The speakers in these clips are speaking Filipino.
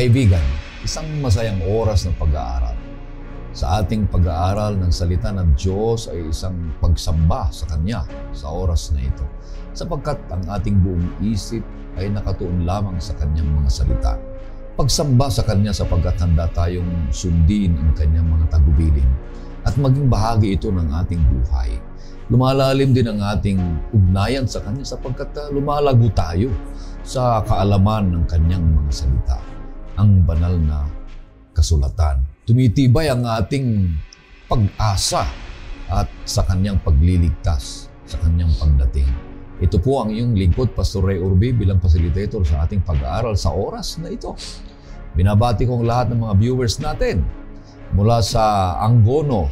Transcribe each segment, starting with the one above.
Kaibigan, isang masayang oras ng pag-aaral. Sa ating pag-aaral ng salita ng Diyos ay isang pagsamba sa Kanya sa oras na ito, sapagkat ang ating buong isip ay nakatuon lamang sa Kanyang mga salita. Pagsamba sa Kanya sapagkat handa tayong sundin ang Kanyang mga tagubilin at maging bahagi ito ng ating buhay. Lumalalim din ang ating ugnayan sa Kanya sapagkat ah, lumalago tayo sa kaalaman ng Kanyang mga salita ang banal na kasulatan. Tumitibay ang ating pag-asa at sa kanyang pagliligtas, sa kanyang pagdating. Ito po ang iyong lingkod, Pastor Ray Urbi, bilang facilitator sa ating pag-aaral sa oras na ito. Binabati kong lahat ng mga viewers natin mula sa Angono,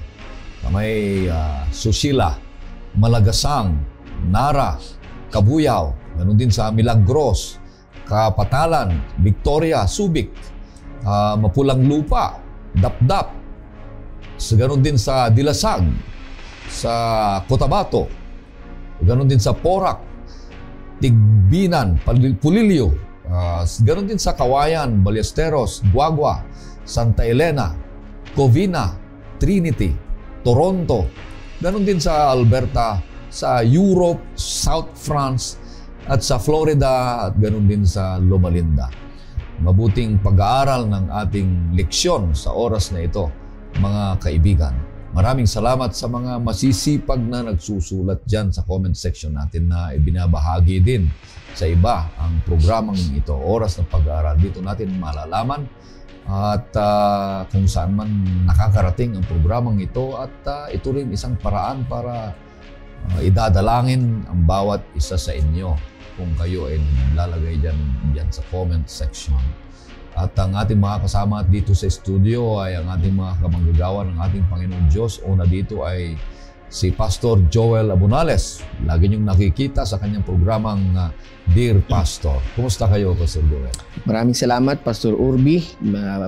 na may uh, Susila, Malagasang, Nara, Kabuyao, ganun din sa Milagros, Kapatalan, Victoria, Subic, uh, Mapulang Lupa, Dapdap, sa ganun din sa Dilasag, sa Cotabato, ganun din sa Porac, Tigbinan, Pulilio, uh, ah, ganun din sa Kawayan, Ballesteros, Guagua, Santa Elena, Covina, Trinity, Toronto, ganun din sa Alberta, sa Europe, South France, at sa Florida at ganoon din sa Loma Linda. Mabuting pag-aaral ng ating leksyon sa oras na ito, mga kaibigan. Maraming salamat sa mga masisipag na nagsusulat dyan sa comment section natin na ibinabahagi din sa iba ang programang ito. Oras ng pag-aaral dito natin malalaman at uh, kung saan man nakakarating ang programang ito at uh, ito rin isang paraan para uh, idadalangin ang bawat isa sa inyo kung kayo ay lalagay dyan, dyan sa comment section. At ang ating mga kasama dito sa studio ay ang ating mga kamanggagawa ng ating Panginoon Diyos. Una dito ay si Pastor Joel Abunales. Lagi niyong nakikita sa kanyang programang uh, Dear Pastor. Kumusta kayo, Pastor Joel? Maraming salamat, Pastor Urbi.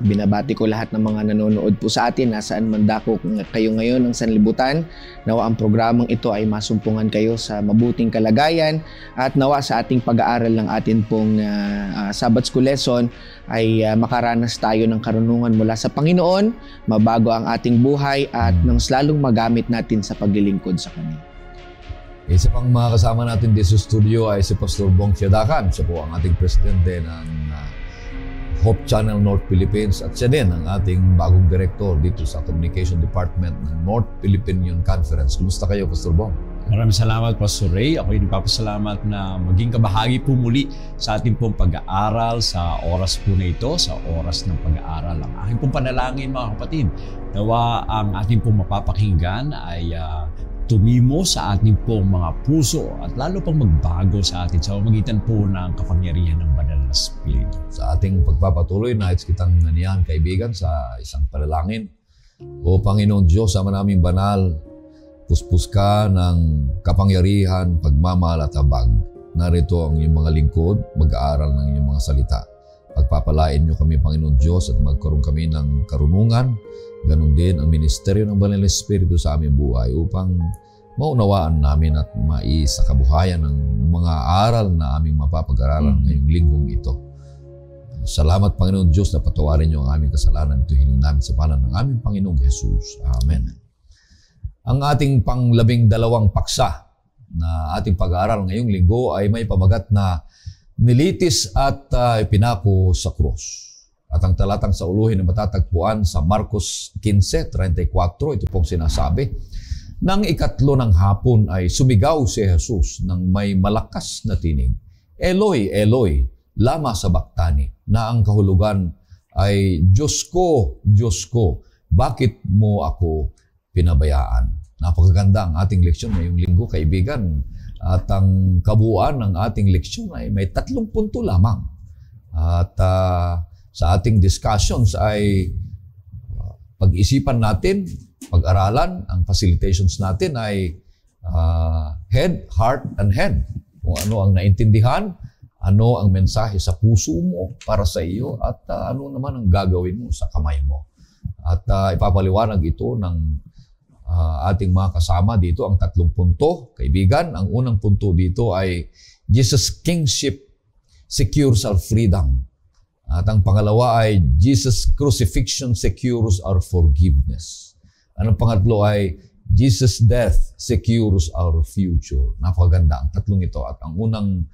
Binabati ko lahat ng mga nanonood po sa atin, nasaan man dako kayo ngayon ng sanlibutan. Nawa ang programang ito ay masumpungan kayo sa mabuting kalagayan at nawa sa ating pag-aaral ng atin pong uh, uh, Sabbath School lesson ay uh, makaranas tayo ng karunungan mula sa Panginoon, mabago ang ating buhay at nang hmm. slalong magamit natin sa paglilingkod sa Kanya. Isa pang mga kasama natin dito sa studio ay si Pastor Bong Siadakan. Siya po ang ating presidente ng uh, Hope Channel North Philippines at siya din ang ating bagong direktor dito sa Communication Department ng North Philippine Union Conference. Kumusta kayo, Pastor Bong? Maraming salamat, Pastor Ray. Ako Ako'y nagpapasalamat na maging kabahagi po muli sa ating pong pag-aaral sa oras po na ito, sa oras ng pag-aaral. Ang aking pong panalangin, mga kapatid, nawa ang ating pong mapapakinggan ay uh, tumimo sa ating pong mga puso at lalo pang magbago sa atin sa pamagitan po ng kapangyarihan ng banal na Espiritu. Sa ating pagpapatuloy, nais kitang naniyahan kaibigan sa isang panalangin. O Panginoon Diyos, Ama naming banal, puspus ka ng kapangyarihan, pagmamahal at habag. Narito ang iyong mga lingkod, mag-aaral ng iyong mga salita. Pagpapalain niyo kami, Panginoon Diyos, at magkaroon kami ng karunungan Ganon din ang ministeryo ng Banal Espiritu sa aming buhay upang maunawaan namin at maisa kabuhayan ng mga aral na aming mapapag-aralan mm ngayong linggong ito. Salamat Panginoon Diyos na patawarin niyo ang aming kasalanan. Ito hiling namin sa panang ng aming Panginoong Jesus. Amen. Ang ating panglabing dalawang paksa na ating pag-aaral ngayong linggo ay may pamagat na nilitis at uh, ah, pinako sa krus. At ang talatang sa uluhin na matatagpuan sa Marcos 15.34, ito pong sinasabi, Nang ikatlo ng hapon ay sumigaw si Jesus ng may malakas na tinig, Eloi, Eloi, lama sa baktani, na ang kahulugan ay Diyos ko, Diyos ko, bakit mo ako pinabayaan? Napakaganda ang ating leksyon ngayong linggo, kaibigan. At ang kabuuan ng ating leksyon ay may tatlong punto lamang. At uh, sa ating discussions ay ah, pag-isipan natin, pag-aralan, ang facilitations natin ay uh, head, heart, and head. Kung ano ang naintindihan, ano ang mensahe sa puso mo para sa iyo at uh, ano naman ang gagawin mo sa kamay mo. At uh, ipapaliwanag ito ng uh, ating mga kasama dito ang tatlong punto. Kaibigan, ang unang punto dito ay Jesus Kingship secures our freedom. At ang pangalawa ay Jesus crucifixion secures our forgiveness. Anong pangatlo ay Jesus death secures our future. Napakaganda ang tatlong ito. At ang unang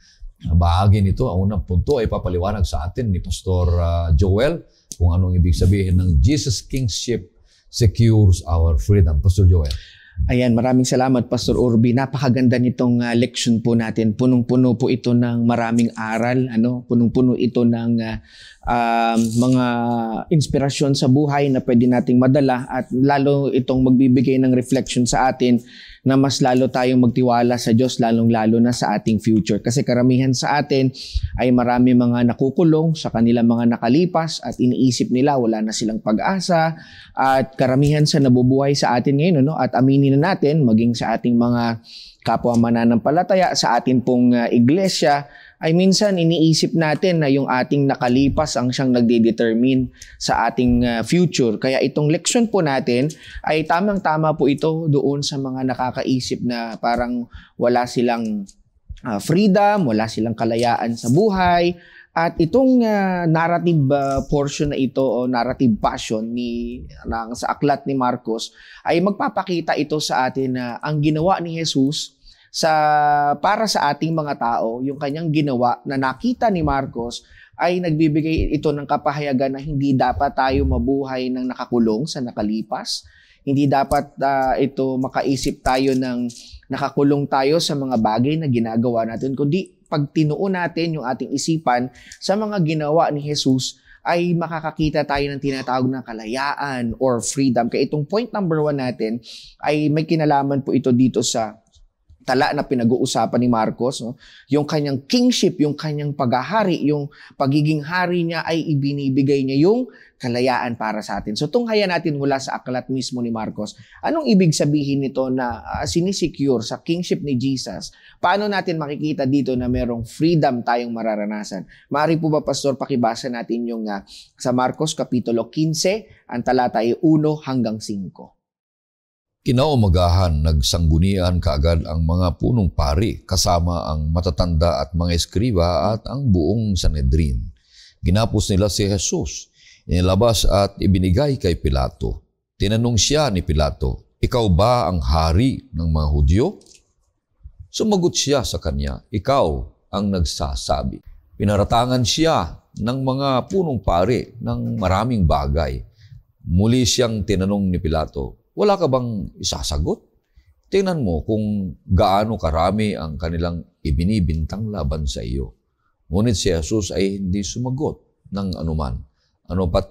bahagi nito, ang unang punto ay papaliwanag sa atin ni Pastor ah, Joel kung anong ibig sabihin ng Jesus kingship secures our freedom. Pastor Joel. Ayan, maraming salamat Pastor Urbi. Napakaganda nitong uh, leksyon po natin. Punong-puno po ito ng maraming aral, ano? Punong-puno ito ng uh, um, mga inspirasyon sa buhay na pwede nating madala at lalo itong magbibigay ng reflection sa atin na mas lalo tayong magtiwala sa Diyos lalong-lalo na sa ating future. Kasi karamihan sa atin ay marami mga nakukulong sa kanilang mga nakalipas at iniisip nila wala na silang pag-asa at karamihan sa nabubuhay sa atin ngayon no? at aminin na natin maging sa ating mga kapwa mananampalataya sa atin pong uh, iglesia ay minsan iniisip natin na yung ating nakalipas ang siyang nagdedetermine sa ating ah, future. Kaya itong leksyon po natin ay tamang-tama po ito doon sa mga nakakaisip na parang wala silang uh, freedom, wala silang kalayaan sa buhay. At itong uh, narrative uh, portion na ito o narrative passion ni ng sa aklat ni Marcos ay magpapakita ito sa atin na uh, ang ginawa ni Jesus sa para sa ating mga tao, yung kanyang ginawa na nakita ni Marcos ay nagbibigay ito ng kapahayagan na hindi dapat tayo mabuhay ng nakakulong sa nakalipas. Hindi dapat uh, ito makaisip tayo ng nakakulong tayo sa mga bagay na ginagawa natin, kundi pag tinuon natin yung ating isipan sa mga ginawa ni Jesus, ay makakakita tayo ng tinatawag na kalayaan or freedom. Kaya itong point number one natin ay may kinalaman po ito dito sa tala na pinag-uusapan ni Marcos, no? yung kanyang kingship, yung kanyang paghahari, yung pagiging hari niya ay ibinibigay niya yung kalayaan para sa atin. So tunghaya natin mula sa aklat mismo ni Marcos. Anong ibig sabihin nito na uh, sinisecure sa kingship ni Jesus? Paano natin makikita dito na merong freedom tayong mararanasan? Maari po ba pastor pakibasa natin yung uh, sa Marcos kapitulo 15, ang talata ay 1 hanggang 5. Kinaumagahan, nagsanggunian kaagad ang mga punong pari kasama ang matatanda at mga eskriba at ang buong Sanedrin. Ginapos nila si Jesus, inilabas at ibinigay kay Pilato. Tinanong siya ni Pilato, Ikaw ba ang hari ng mga Hudyo? Sumagot siya sa kanya, Ikaw ang nagsasabi. Pinaratangan siya ng mga punong pari ng maraming bagay. Muli siyang tinanong ni Pilato, wala ka bang isasagot? Tingnan mo kung gaano karami ang kanilang ibinibintang laban sa iyo. Ngunit si Jesus ay hindi sumagot ng anuman. Ano pat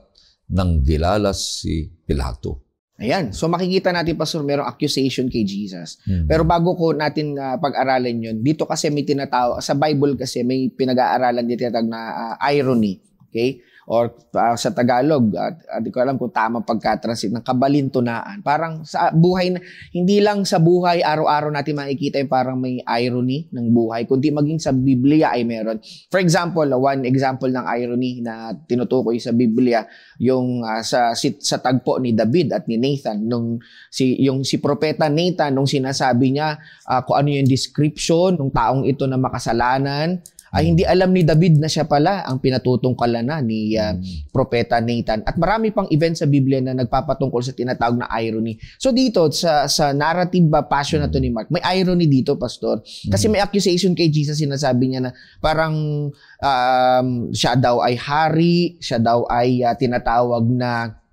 nang gilalas si Pilato. Ayan. So makikita natin, Pastor, mayroong accusation kay Jesus. hmm Pero bago ko natin uh, ah, pag-aralan yun, dito kasi may tinatawag, sa Bible kasi may pinag-aaralan dito na uh, irony. Okay? or uh, sa Tagalog, at hindi ko alam kung tama pagka-transit ng kabalintunaan. Parang sa buhay, na, hindi lang sa buhay, araw-araw natin makikita yung parang may irony ng buhay, kundi maging sa Biblia ay meron. For example, one example ng irony na tinutukoy sa Biblia, yung uh, sa, si, sa tagpo ni David at ni Nathan, nung si, yung si Propeta Nathan, nung sinasabi niya uh, kung ano yung description ng taong ito na makasalanan, ay hmm. hindi alam ni David na siya pala ang pinatutungkala na ni uh, propeta Nathan. At marami pang events sa Biblia na nagpapatungkol sa tinatawag na irony. So dito sa sa narrative ba passion na to ni hmm. Mark, may irony dito, pastor. Kasi may accusation kay Jesus sinasabi niya na parang um, siya daw ay hari, siya daw ay uh, tinatawag na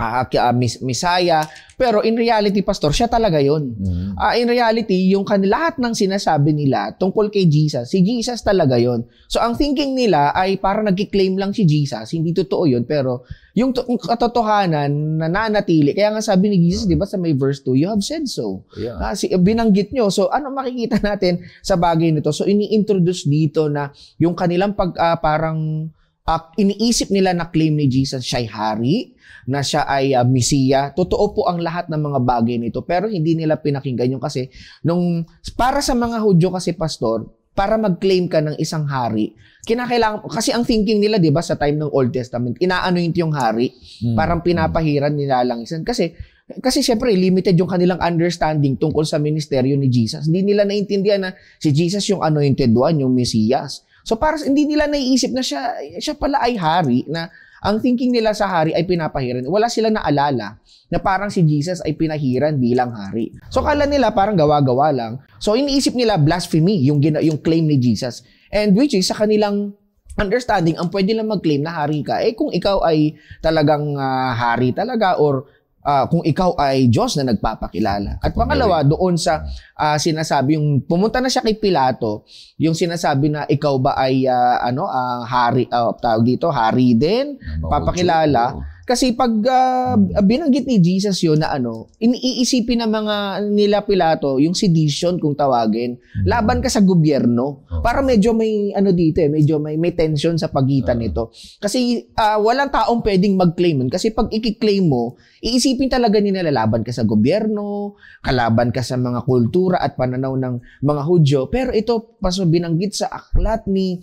uh, uh, mis- Misaya. Pero in reality, Pastor, siya talaga yon. Mm. Mm-hmm. Uh, ah, in reality, yung kan lahat ng sinasabi nila tungkol kay Jesus, si Jesus talaga yon. So ang thinking nila ay para nagki-claim lang si Jesus, hindi totoo yon pero yung, to- yung katotohanan nananatili. Kaya nga sabi ni Jesus, 'di ba, sa may verse 2, you have said so. Yeah. Uh, si, binanggit nyo. So ano makikita natin sa bagay nito? So ini-introduce dito na yung kanilang pag uh, parang uh, iniisip nila na claim ni Jesus siya'y hari, na siya ay uh, ah, misiya. Totoo po ang lahat ng mga bagay nito pero hindi nila pinakinggan yung kasi nung para sa mga Hudyo kasi pastor, para mag-claim ka ng isang hari, kinakailangan kasi ang thinking nila 'di ba sa time ng Old Testament, inaanoint yung hari, hmm. parang pinapahiran nila lang isan kasi kasi syempre limited yung kanilang understanding tungkol sa ministeryo ni Jesus. Hindi nila naintindihan na si Jesus yung anointed one, yung Mesias. So para hindi nila naiisip na siya, siya pala ay hari na ang thinking nila sa hari ay pinapahiran. Wala silang alala na parang si Jesus ay pinahiran bilang hari. So kala nila parang gawa-gawa lang. So iniisip nila blasphemy yung, yung claim ni Jesus. And which is sa kanilang understanding, ang pwede lang mag-claim na hari ka, eh kung ikaw ay talagang uh, hari talaga or uh, kung ikaw ay Diyos na nagpapakilala. At pangalawa, doon sa uh, sinasabi yung pumunta na siya kay Pilato, yung sinasabi na ikaw ba ay uh, ano uh, hari uh, tawag dito, hari din, papakilala. Kasi pag uh, binanggit ni Jesus yon na ano, iniisipin ng mga nila Pilato yung sedition kung tawagin, hmm. laban ka sa gobyerno. Oh. Para medyo may ano dito eh, medyo may may tension sa pagitan ah. nito. Kasi uh, walang taong pwedeng mag-claim nun. Kasi pag i-claim mo, iisipin talaga nila laban ka sa gobyerno, kalaban ka sa mga kultura at pananaw ng mga Hudyo. Pero ito, paso binanggit sa aklat ni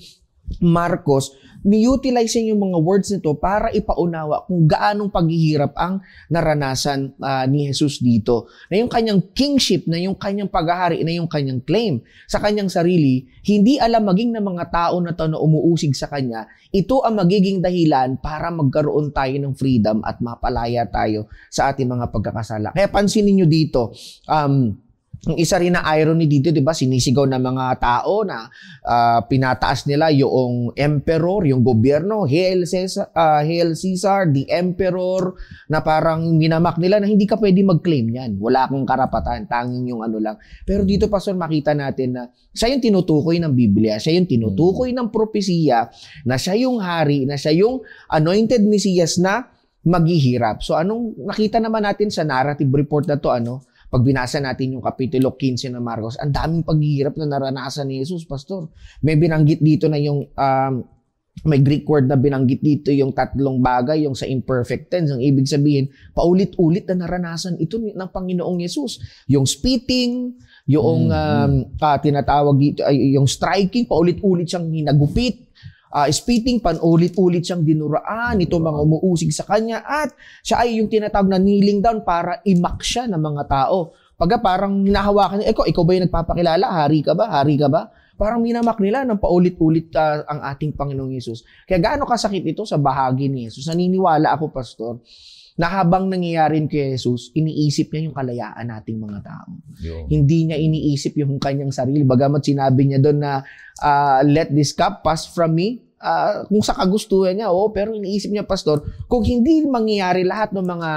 Marcos, ni-utilizing yung mga words nito para ipaunawa kung gaano paghihirap ang naranasan uh, ni Jesus dito. Na yung kanyang kingship, na yung kanyang paghahari, na yung kanyang claim sa kanyang sarili, hindi alam maging ng mga tao na to na umuusig sa kanya, ito ang magiging dahilan para magkaroon tayo ng freedom at mapalaya tayo sa ating mga pagkakasala. Kaya pansinin nyo dito, um, yung isa rin na irony dito, 'di ba, sinisigaw ng mga tao na uh, pinataas nila yung emperor, yung gobyerno, Hail Caesar, uh, ah, Hail Caesar, the emperor na parang minamak nila na hindi ka pwede mag-claim niyan. Wala kang karapatan, tanging yung ano lang. Pero dito pastor makita natin na siya yung tinutukoy ng Biblia, siya yung tinutukoy ng propesiya na siya yung hari, na siya yung anointed Messias na maghihirap. So anong nakita naman natin sa narrative report na to ano? Pag binasa natin yung Kapitulo 15 ng Marcos, ang daming paghihirap na naranasan ni Jesus, Pastor. May binanggit dito na yung um, may Greek word na binanggit dito yung tatlong bagay, yung sa imperfect tense. Ang ibig sabihin, paulit-ulit na naranasan ito ng Panginoong Yesus. Yung spitting, yung mm-hmm. um, uh, tinatawag dito, uh, yung striking, paulit-ulit siyang hinagupit uh, ah, spitting, panulit-ulit siyang dinuraan, mm. ito mga umuusig sa kanya, at siya ay yung tinatawag na kneeling down para imak siya ng mga tao. Pagka parang hinahawakan niya, eko, ikaw ba yung nagpapakilala? Hari ka ba? Hari ka ba? Parang minamak nila ng paulit-ulit uh, ang ating Panginoong Yesus. Kaya gaano kasakit ito sa bahagi ni Yesus? Naniniwala ako, Pastor, na habang nangyayari kay Jesus, iniisip niya yung kalayaan nating mga tao. Yo. Hindi niya iniisip yung kanyang sarili. Bagamat sinabi niya doon na uh, let this cup pass from me, uh, kung sa kagustuhan niya, oo, pero iniisip niya, Pastor, kung hindi mangyayari lahat ng mga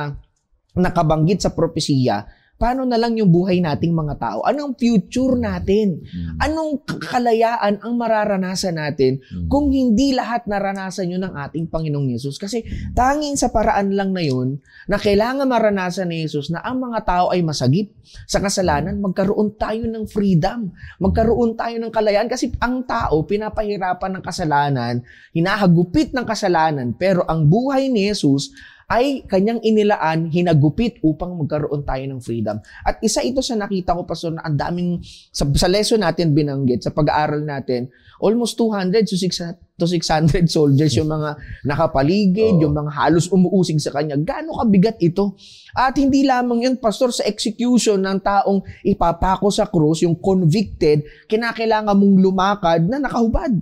nakabanggit sa propesiya, paano na lang yung buhay nating mga tao? Anong future natin? Hmm. Anong kalayaan ang mararanasan natin hmm. kung hindi lahat naranasan yun ng ating Panginoong Yesus? Kasi tanging sa paraan lang na yun na kailangan maranasan ni Yesus na ang mga tao ay masagip sa kasalanan, magkaroon tayo ng freedom, magkaroon tayo ng kalayaan kasi ang tao pinapahirapan ng kasalanan, hinahagupit ng kasalanan, pero ang buhay ni Yesus ay kanyang inilaan, hinagupit upang magkaroon tayo ng freedom. At isa ito sa nakita ko, Pastor, na ang daming, sa, sa lesson natin binanggit, sa pag-aaral natin, almost 200 to 600, to 600 soldiers yung mga nakapaligid, oh. yung mga halos umuusig sa kanya. Gaano kabigat ito? At hindi lamang yun, Pastor, sa execution ng taong ipapako sa cross, yung convicted, kinakailangan mong lumakad na nakahubad.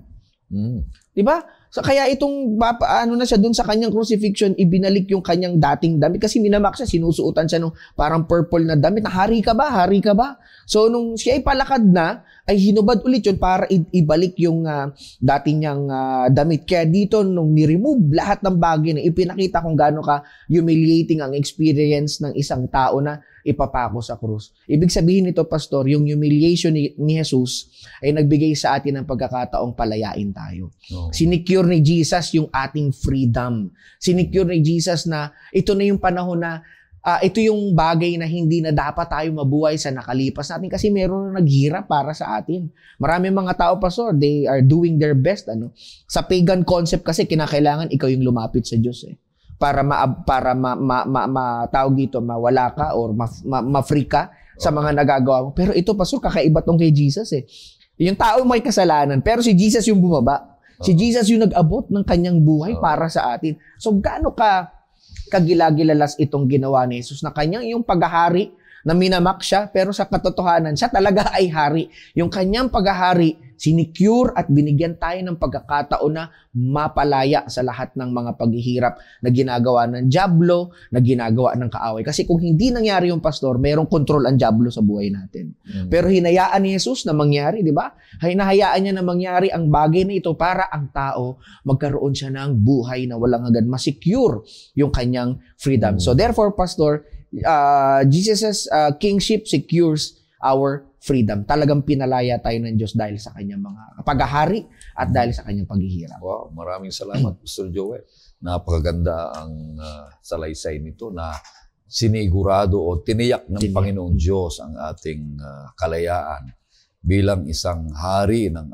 Mm. Di ba? So, kaya itong ano na siya doon sa kanyang crucifixion, ibinalik yung kanyang dating damit kasi minamak siya, sinusuutan siya ng parang purple na damit. Na hari ka ba? Hari ka ba? So, nung siya ay palakad na, ay hinubad ulit yun para ibalik yung uh, dati niyang uh, damit. Kaya dito, nung ni-remove lahat ng bagay na ipinakita kung gaano ka humiliating ang experience ng isang tao na ipapako sa krus. Ibig sabihin nito, Pastor, yung humiliation ni, ni Jesus ay nagbigay sa atin ng pagkakataong palayain tayo. Oh. Sinecure ni Jesus yung ating freedom. Sinecure ni Jesus na ito na yung panahon na uh, ito yung bagay na hindi na dapat tayo mabuhay sa nakalipas natin kasi meron na naghirap para sa atin. Maraming mga tao, Pastor, they are doing their best. ano Sa pagan concept kasi, kinakailangan ikaw yung lumapit sa Diyos. Eh para ma para ma, ma, ma, ma tawag dito mawala ka or ma, ma, ma-free ka sa mga nagagawa mo. Pero ito pastor kakaiba tong kay Jesus eh. Yung tao may kasalanan pero si Jesus yung bumaba. Si Jesus yung nag-abot ng kanyang buhay para sa atin. So gaano ka kagilagilalas itong ginawa ni Jesus na kanyang yung paghahari na minamak siya pero sa katotohanan siya talaga ay hari. Yung kanyang paghahari sinicure at binigyan tayo ng pagkakataon na mapalaya sa lahat ng mga paghihirap na ginagawa ng Diablo, na ginagawa ng kaaway. Kasi kung hindi nangyari yung pastor, merong control ang Diablo sa buhay natin. Mm. Pero hinayaan ni Jesus na mangyari, di ba? Hinahayaan niya na mangyari ang bagay na ito para ang tao magkaroon siya ng buhay na walang hanggan, masecure yung kanyang freedom. Mm. So therefore, pastor, uh, Jesus' uh, kingship secures our freedom. Talagang pinalaya tayo ng Diyos dahil sa kanyang mga paghahari at dahil sa kanyang paghihirap. Wow, maraming salamat Mr. Mm. Joel. Napakaganda ang uh, salaysay nito na sinigurado o tiniyak ng tiniyak. Panginoon Diyos ang ating uh, kalayaan bilang isang hari ng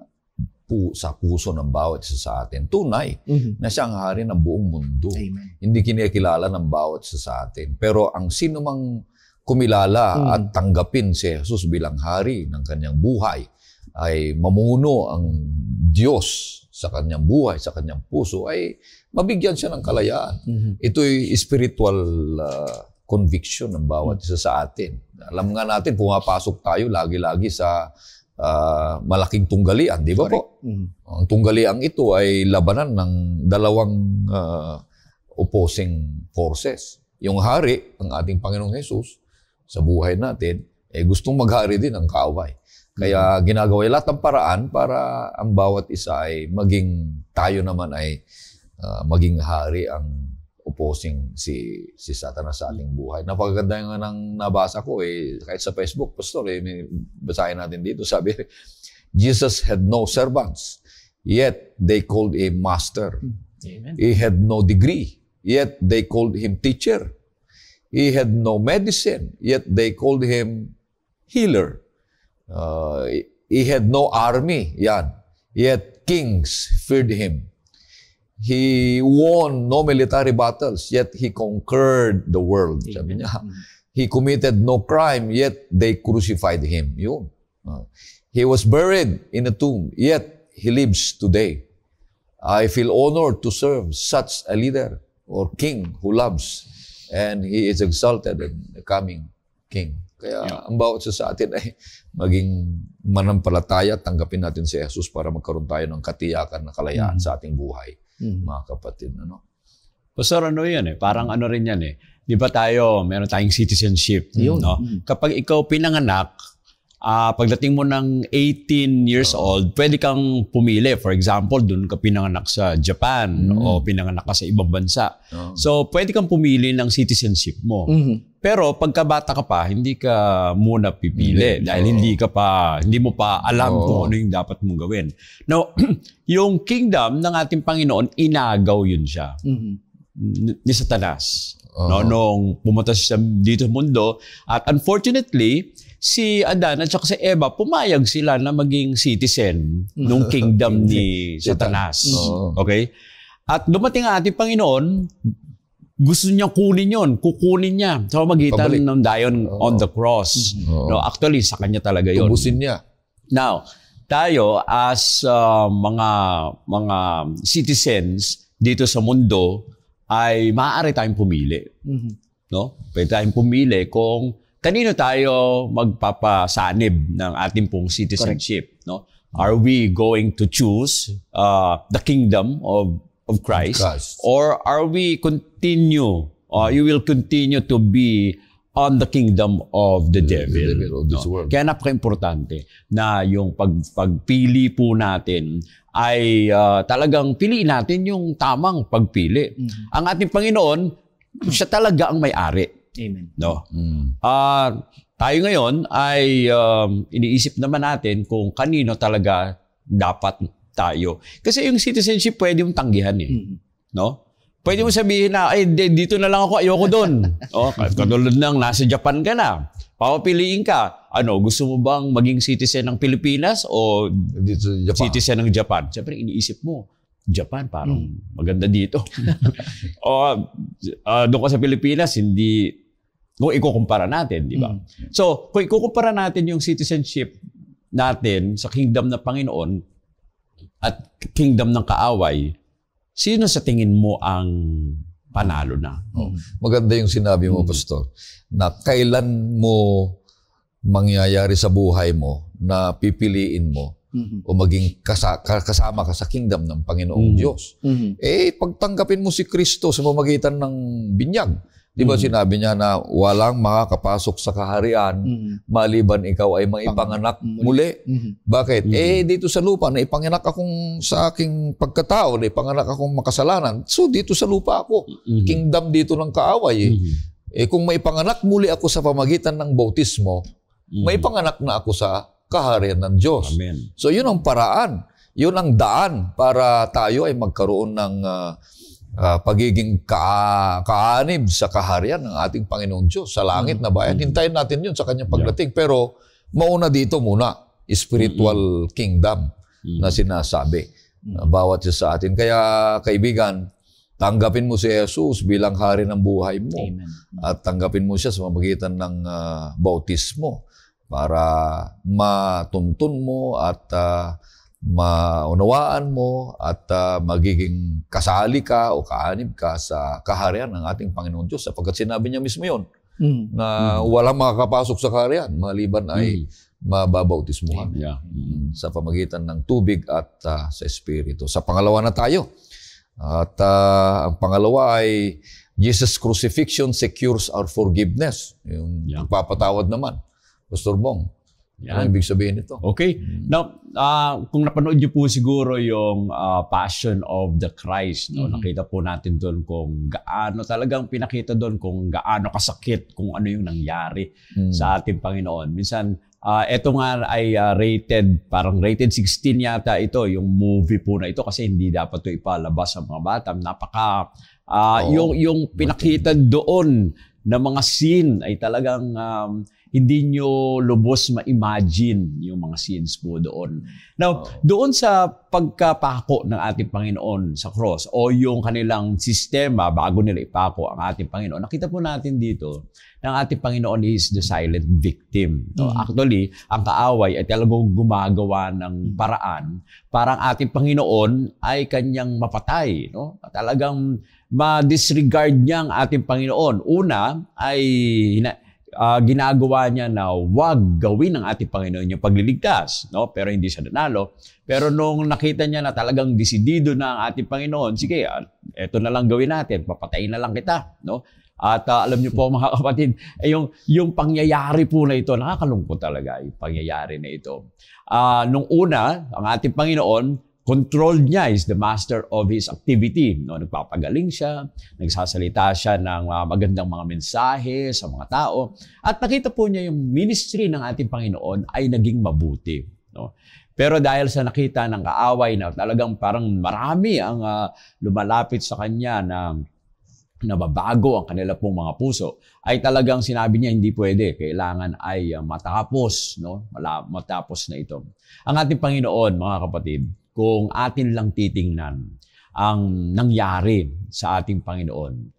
pu- sa puso ng bawat isa sa atin. Tunay mm-hmm. na siyang hari ng buong mundo. Amen. Hindi kinikilala ng bawat isa sa atin. Pero ang sino mang kumilala hmm. at tanggapin si Jesus bilang hari ng kanyang buhay, ay mamuno ang Diyos sa kanyang buhay, sa kanyang puso, ay mabigyan siya ng kalayaan. Mm-hmm. Ito'y spiritual uh, conviction ng bawat isa sa atin. Alam nga natin, pumapasok tayo lagi-lagi sa uh, malaking tunggalian, di ba po? Mm-hmm. Ang tunggalian ito ay labanan ng dalawang uh, opposing forces. Yung hari, ang ating Panginoong Hesus, sa buhay natin, eh gustong maghari din ang kaaway. Kaya mm. ginagawa lahat ng paraan para ang bawat isa ay maging tayo naman ay uh, maging hari ang opposing si si Satanas sa ating buhay. Napakaganda nga nang nabasa ko eh kahit sa Facebook, pastor eh may, basahin natin dito sabi Jesus had no servants yet they called him master. Amen. He had no degree yet they called him teacher. He had no medicine, yet they called him healer. Uh, he had no army, yan. Yet kings feared him. He won no military battles, yet he conquered the world. Sabi niya. He committed no crime, yet they crucified him. Yun. Uh, he was buried in a tomb, yet he lives today. I feel honored to serve such a leader or king who loves And He is exalted in the coming King. Kaya yeah. ang bawat isa sa atin ay maging manampalataya, tanggapin natin si Jesus para magkaroon tayo ng katiyakan na kalayaan mm-hmm. sa ating buhay, mm-hmm. mga kapatid. Ano? Pastor, ano yan eh? Parang ano rin yan eh. Di ba tayo, meron tayong citizenship. Yun. No? Mm-hmm. Kapag ikaw pinanganak, uh, pagdating mo ng 18 years old, pwede kang pumili. For example, doon ka pinanganak sa Japan mm. o pinanganak ka sa ibang bansa. Oh. So, pwede kang pumili ng citizenship mo. Mm-hmm. Pero pagkabata ka pa, hindi ka muna pipili mm-hmm. dahil oh. hindi ka pa hindi mo pa alam oh. kung ano yung dapat mong gawin. Now, yung kingdom ng ating Panginoon, inagaw yun siya. Mm-hmm. Ni Satanas. Oh. No, nung pumunta siya dito sa mundo. At unfortunately, si Adan at si Eva, pumayag sila na maging citizen ng kingdom ni Satanas. Okay? At dumating ang ating Panginoon, gusto niya kunin yon, kukunin niya. So magitan Pabalik. ng Dion oh. on the cross. Oh. No, actually sa kanya talaga yon. Tubusin niya. Now, tayo as uh, mga mga citizens dito sa mundo ay maaari tayong pumili. Mm-hmm. No? Pwede tayong pumili kung kanino tayo magpapasanib ng ating pong citizenship, no? Are we going to choose uh, the kingdom of of Christ, Christ. or are we continue uh, you will continue to be on the kingdom of the, the devil. The devil of this no? world. Kaya napaka-importante na yung pag, pagpili po natin ay uh, talagang piliin natin yung tamang pagpili. Mm-hmm. Ang ating Panginoon, siya talaga ang may-ari. Amen. No. Mm. Uh, tayo ngayon ay um, iniisip naman natin kung kanino talaga dapat tayo. Kasi yung citizenship pwede mong tanggihan eh. Mm. No? Pwede mo sabihin na, ay, dito na lang ako, ayoko doon. o, oh, katulad ng nasa Japan ka na. Papapiliin ka. Ano, gusto mo bang maging citizen ng Pilipinas o dito Japan. citizen ng Japan? Siyempre, iniisip mo, Japan, parang mm. maganda dito. o, uh, doon ka sa Pilipinas, hindi kung ikukumpara natin, di ba? Mm. So, kung ikukumpara natin yung citizenship natin sa kingdom ng Panginoon at kingdom ng kaaway, sino sa tingin mo ang panalo na? Oh. Maganda yung sinabi mo, mm. Pastor, na kailan mo mangyayari sa buhay mo na pipiliin mo mm-hmm. o maging kasa, kasama ka sa kingdom ng Panginoong mm-hmm. Diyos. Mm-hmm. Eh, pagtanggapin mo si Kristo sa pamagitan ng binyag, Di ba mm sinabi niya na walang makakapasok sa kaharian mm maliban ikaw ay maipanganak Pang- muli? Mm-hmm. Bakit? Mm-hmm. Eh dito sa lupa na ipanganak akong sa aking pagkatao, na ipanganak akong makasalanan. So dito sa lupa ako, mm-hmm. kingdom dito ng kaaway. Eh. Mm-hmm. eh kung maipanganak muli ako sa pamagitan ng bautismo, mm-hmm. maipanganak na ako sa kaharian ng Diyos. Amen. So yun ang paraan, yun ang daan para tayo ay magkaroon ng uh, uh, pagiging ka kaanib sa kaharian ng ating Panginoon Diyos sa langit mm-hmm. na bayan. Mm-hmm. Hintayin natin yun sa kanyang pagdating. Yeah. Pero mauna dito muna, spiritual mm-hmm. kingdom mm-hmm. na sinasabi mm-hmm. bawat isa sa atin. Kaya kaibigan, tanggapin mo si Jesus bilang hari ng buhay mo. Amen. At tanggapin mo siya sa pamagitan ng uh, bautismo para matuntun mo at uh, maunawaan mo at uh, magiging kasali ka o kaanib ka sa kaharian ng ating Panginoon Diyos sapagkat sinabi niya mismo yon mm. na mm. walang makakapasok sa kaharian maliban mm. ay hmm. mababautismuhan yeah. mm. sa pamagitan ng tubig at uh, sa Espiritu. Sa pangalawa na tayo. At uh, ang pangalawa ay Jesus crucifixion secures our forgiveness. Yung yeah. pagpapatawad naman. Pastor Bong, yan. Ano ibig sabihin nito? Okay. Hmm. Now, uh, kung napanood niyo po siguro yung uh, Passion of the Christ, no? Mm. nakita po natin doon kung gaano talagang pinakita doon kung gaano kasakit, kung ano yung nangyari mm. sa ating Panginoon. Minsan, uh, ah, ito nga ay uh, rated, parang rated 16 yata ito, yung movie po na ito kasi hindi dapat ito ipalabas sa mga bata. Napaka, uh, oh, yung, yung pinakita doon na mga scene ay talagang um, hindi nyo lubos ma-imagine yung mga scenes po doon. Now, doon sa pagkapako ng ating Panginoon sa cross o yung kanilang sistema bago nila ipako ang ating Panginoon, nakita po natin dito na ang ating Panginoon is the silent victim. No? Mm. Actually, ang kaaway ay talagang gumagawa ng mm. paraan para ang ating Panginoon ay kanyang mapatay. No? Talagang ma-disregard niya ang ating Panginoon. Una ay uh, ginagawa niya na wag gawin ng ating Panginoon yung pagliligtas. No? Pero hindi siya nanalo. Pero nung nakita niya na talagang disidido na ang ating Panginoon, sige, uh, eto na lang gawin natin, papatayin na lang kita. No? At uh, alam niyo po mga kapatid, eh, yung, yung pangyayari po na ito, nakakalungkot talaga yung pangyayari na ito. Uh, nung una, ang ating Panginoon, controlled niya is the master of his activity. No, nagpapagaling siya, nagsasalita siya ng uh, magandang mga mensahe sa mga tao. At nakita po niya yung ministry ng ating Panginoon ay naging mabuti. No? Pero dahil sa nakita ng kaaway na talagang parang marami ang uh, lumalapit sa kanya na nababago ang kanila pong mga puso, ay talagang sinabi niya hindi pwede, kailangan ay uh, matapos, no? Matapos na ito. Ang ating Panginoon, mga kapatid, kung atin lang titingnan ang nangyari sa ating Panginoon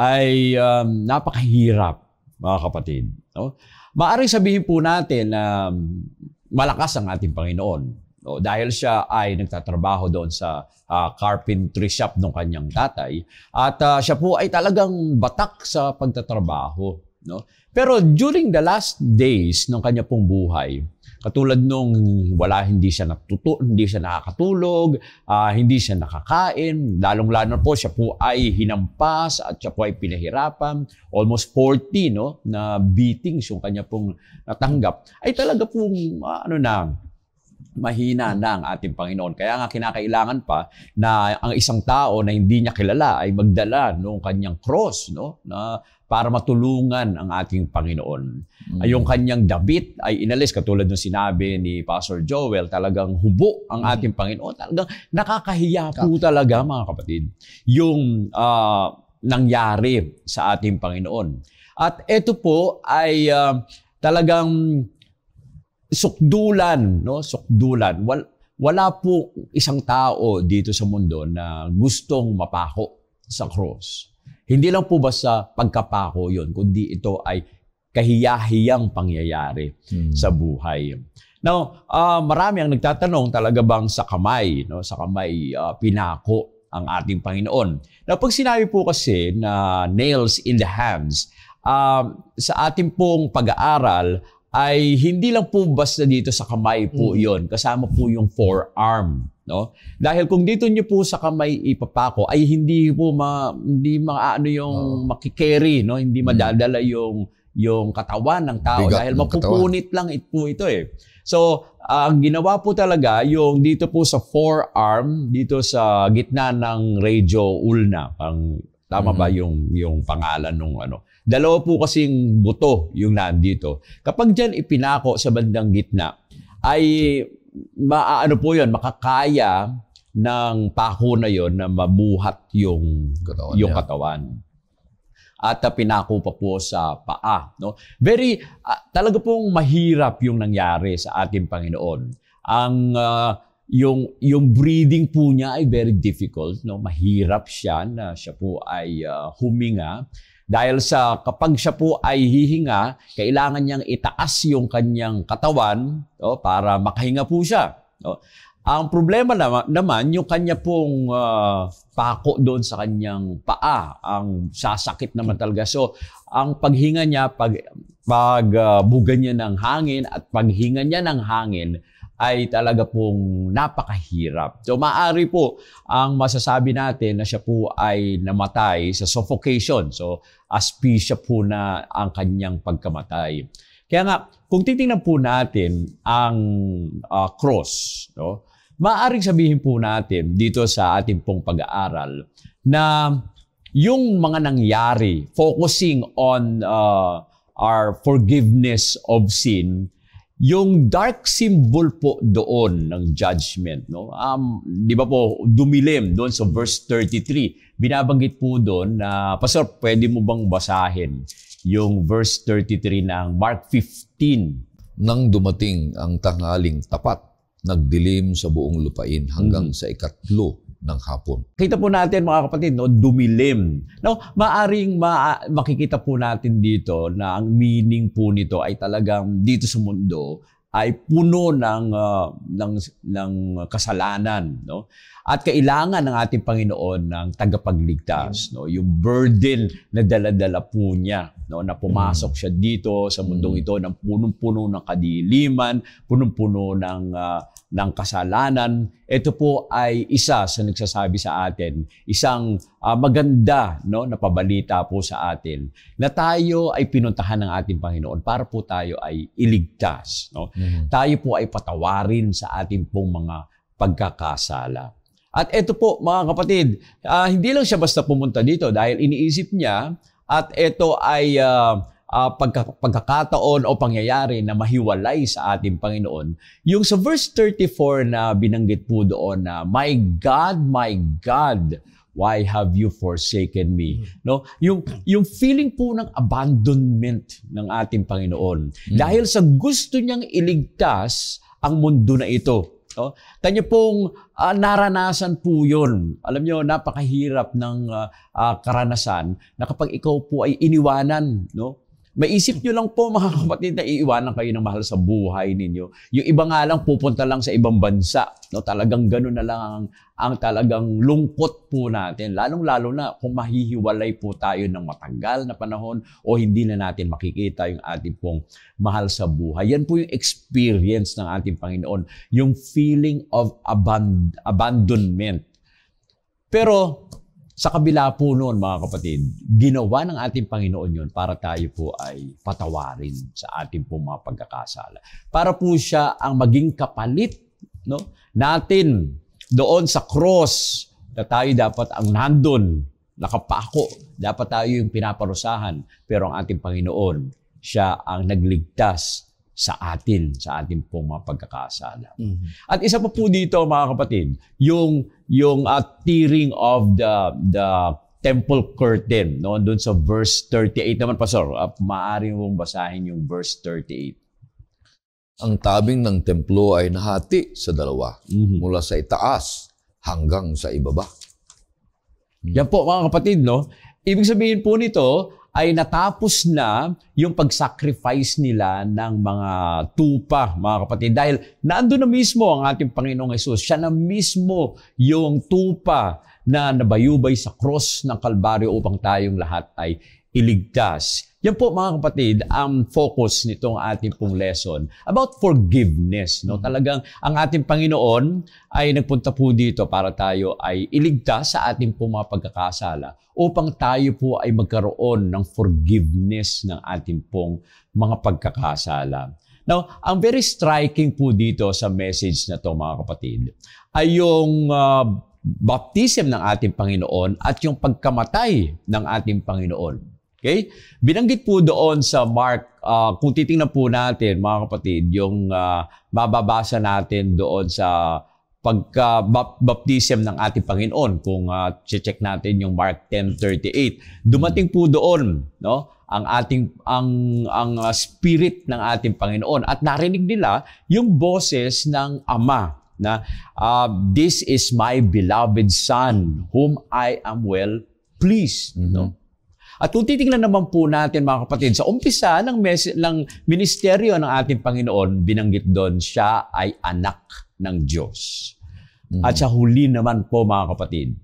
ay um, napakahirap, mga kapatid. No? Maaring sabihin po natin na um, malakas ang ating Panginoon. No? Dahil siya ay nagtatrabaho doon sa uh, carpentry shop ng kanyang tatay at uh, siya po ay talagang batak sa pagtatrabaho. No? Pero during the last days ng kanya pong buhay, Katulad nung wala, hindi siya natutu, hindi siya nakakatulog, uh, hindi siya nakakain, lalong-lalo po siya po ay hinampas at siya po ay pinahirapan. Almost 40 no, na beatings yung kanya pong natanggap. Ay talaga pong uh, ano na, mahina na ang ating Panginoon. Kaya nga kinakailangan pa na ang isang tao na hindi niya kilala ay magdala ng kanyang cross, no? Na para matulungan ang ating Panginoon. Mm-hmm. Yung kanyang dabit ay inalis, katulad ng sinabi ni Pastor Joel, talagang hubo ang mm. ating mm-hmm. Panginoon. Talagang nakakahiya po talaga mga kapatid yung uh, nangyari sa ating Panginoon. At ito po ay uh, talagang sukdulan, no? Sukdulan. Wal, wala po isang tao dito sa mundo na gustong mapako sa cross. Hindi lang po basta pagkapako yon kundi ito ay kahiyahiyang pangyayari hmm. sa buhay. Now, uh, marami ang nagtatanong talaga bang sa kamay, no? sa kamay uh, pinako ang ating Panginoon. Now, pag sinabi po kasi na nails in the hands, uh, sa ating pong pag-aaral ay hindi lang po basta dito sa kamay po hmm. yon kasama po yung forearm no? Dahil kung dito niyo po sa kamay ipapako ay hindi po ma, hindi maano yung oh. makikerry, no? Hindi mm. madadala yung yung katawan ng tao Bigat dahil mapupunit katawan. lang it po ito eh. So, ang ginawa po talaga yung dito po sa forearm, dito sa gitna ng radio ulna, pang tama mm-hmm. ba yung yung pangalan nung ano. Dalawa po kasing buto yung nandito. Kapag diyan ipinako sa bandang gitna, ay maaano po yun, makakaya ng pako na yon na mabuhat yung katawan yung katawan. At uh, pinako pa po sa paa, no? Very uh, talaga pong mahirap yung nangyari sa ating Panginoon. Ang uh, yung yung breathing po niya ay very difficult, no? Mahirap siya na siya po ay uh, huminga dahil sa kapag siya po ay hihinga, kailangan niyang itaas yung kanyang katawan oh, para makahinga po siya. Oh. Ang problema naman, yung kanya pong uh, pako doon sa kanyang paa, ang sasakit naman talaga. So, ang paghinga niya, pag pag uh, niya ng hangin at paghinga niya ng hangin, ay talaga pong napakahirap. So maari po ang masasabi natin na siya po ay namatay sa suffocation. So aspisya po na ang kanyang pagkamatay. Kaya nga, kung titingnan po natin ang uh, cross, no, maaring sabihin po natin dito sa ating pong pag-aaral na yung mga nangyari, focusing on uh, our forgiveness of sin, yung dark symbol po doon ng judgment, no? Um, di ba po dumilim doon sa verse 33. Binabanggit po doon na Pastor, pwede mo bang basahin yung verse 33 ng Mark 15? Nang dumating ang tanghaling tapat, nagdilim sa buong lupain hanggang mm. sa ikatlo ng hapon. Kita po natin mga kapatid, no, dumilim. No, maaring ma- makikita po natin dito na ang meaning po nito ay talagang dito sa mundo ay puno ng uh, ng ng kasalanan no at kailangan ng ating Panginoon ng tagapagligtas mm. no yung burden na dala po niya no na pumasok mm. siya dito sa mundong mm. ito ng punong-puno ng kadiliman punong-puno ng uh, ng kasalanan. Ito po ay isa sa nagsasabi sa atin, isang uh, maganda no, na pabalita po sa atin na tayo ay pinuntahan ng ating Panginoon para po tayo ay iligtas. No? Mm-hmm. Tayo po ay patawarin sa ating pong mga pagkakasala. At ito po mga kapatid, uh, hindi lang siya basta pumunta dito dahil iniisip niya at ito ay uh, uh, pagka, pagkakataon o pangyayari na mahiwalay sa ating Panginoon. Yung sa verse 34 na binanggit po doon na, My God, my God, why have you forsaken me? Hmm. No? Yung, yung feeling po ng abandonment ng ating Panginoon. Mm. Dahil sa gusto niyang iligtas ang mundo na ito. No? Kanya pong uh, naranasan po yun. Alam nyo, napakahirap ng uh, uh, karanasan na kapag ikaw po ay iniwanan, no? Maisip nyo lang po mga kapatid na iiwanan kayo ng mahal sa buhay ninyo. Yung iba nga lang pupunta lang sa ibang bansa. No, talagang ganun na lang ang, ang talagang lungkot po natin. Lalong-lalo na kung mahihiwalay po tayo ng matagal na panahon o hindi na natin makikita yung ating pong mahal sa buhay. Yan po yung experience ng ating Panginoon. Yung feeling of aband- abandonment. Pero sa kabila po noon mga kapatid, ginawa ng ating Panginoon yon para tayo po ay patawarin sa ating po mga pagkakasala. Para po siya ang maging kapalit no, natin doon sa cross na tayo dapat ang nandun, nakapako. Dapat tayo yung pinaparusahan. Pero ang ating Panginoon, siya ang nagligtas sa atin, sa atin pong mga pagkakasala. Mm-hmm. At isa pa po dito mga kapatid, yung yung uh, tearing of the the temple curtain, no? Doon sa verse 38 naman pastor, uh, maaari mong basahin yung verse 38. Ang tabing ng templo ay nahati sa dalawa, mm-hmm. mula sa itaas hanggang sa ibaba. Yan po mga kapatid, no? Ibig sabihin po nito, ay natapos na yung pag-sacrifice nila ng mga tupa, mga kapatid. Dahil nandoon na mismo ang ating Panginoong Yesus. Siya na mismo yung tupa na nabayubay sa cross ng Kalbaryo upang tayong lahat ay iligtas. Yan po mga kapatid, ang focus nitong ating pong lesson about forgiveness. No? Mm-hmm. Talagang ang ating Panginoon ay nagpunta po dito para tayo ay iligtas sa ating pong mga pagkakasala upang tayo po ay magkaroon ng forgiveness ng ating pong mga pagkakasala. Now, ang very striking po dito sa message na to mga kapatid ay yung uh, baptism ng ating Panginoon at yung pagkamatay ng ating Panginoon. Okay? Binanggit po doon sa Mark, uh, kung titingnan po natin mga kapatid, yung uh, mababasa natin doon sa pagka-baptism ng ating Panginoon. Kung uh, ah, check natin yung Mark 10:38, dumating po doon, no? ang ating ang ang spirit ng ating Panginoon at narinig nila yung boses ng Ama na uh, this is my beloved son whom I am well pleased mm-hmm. no at kung titingnan naman po natin mga kapatid, sa umpisa ng, mes- ng ministeryo ng ating Panginoon, binanggit doon siya ay anak ng Diyos. Mm-hmm. At sa huli naman po mga kapatid,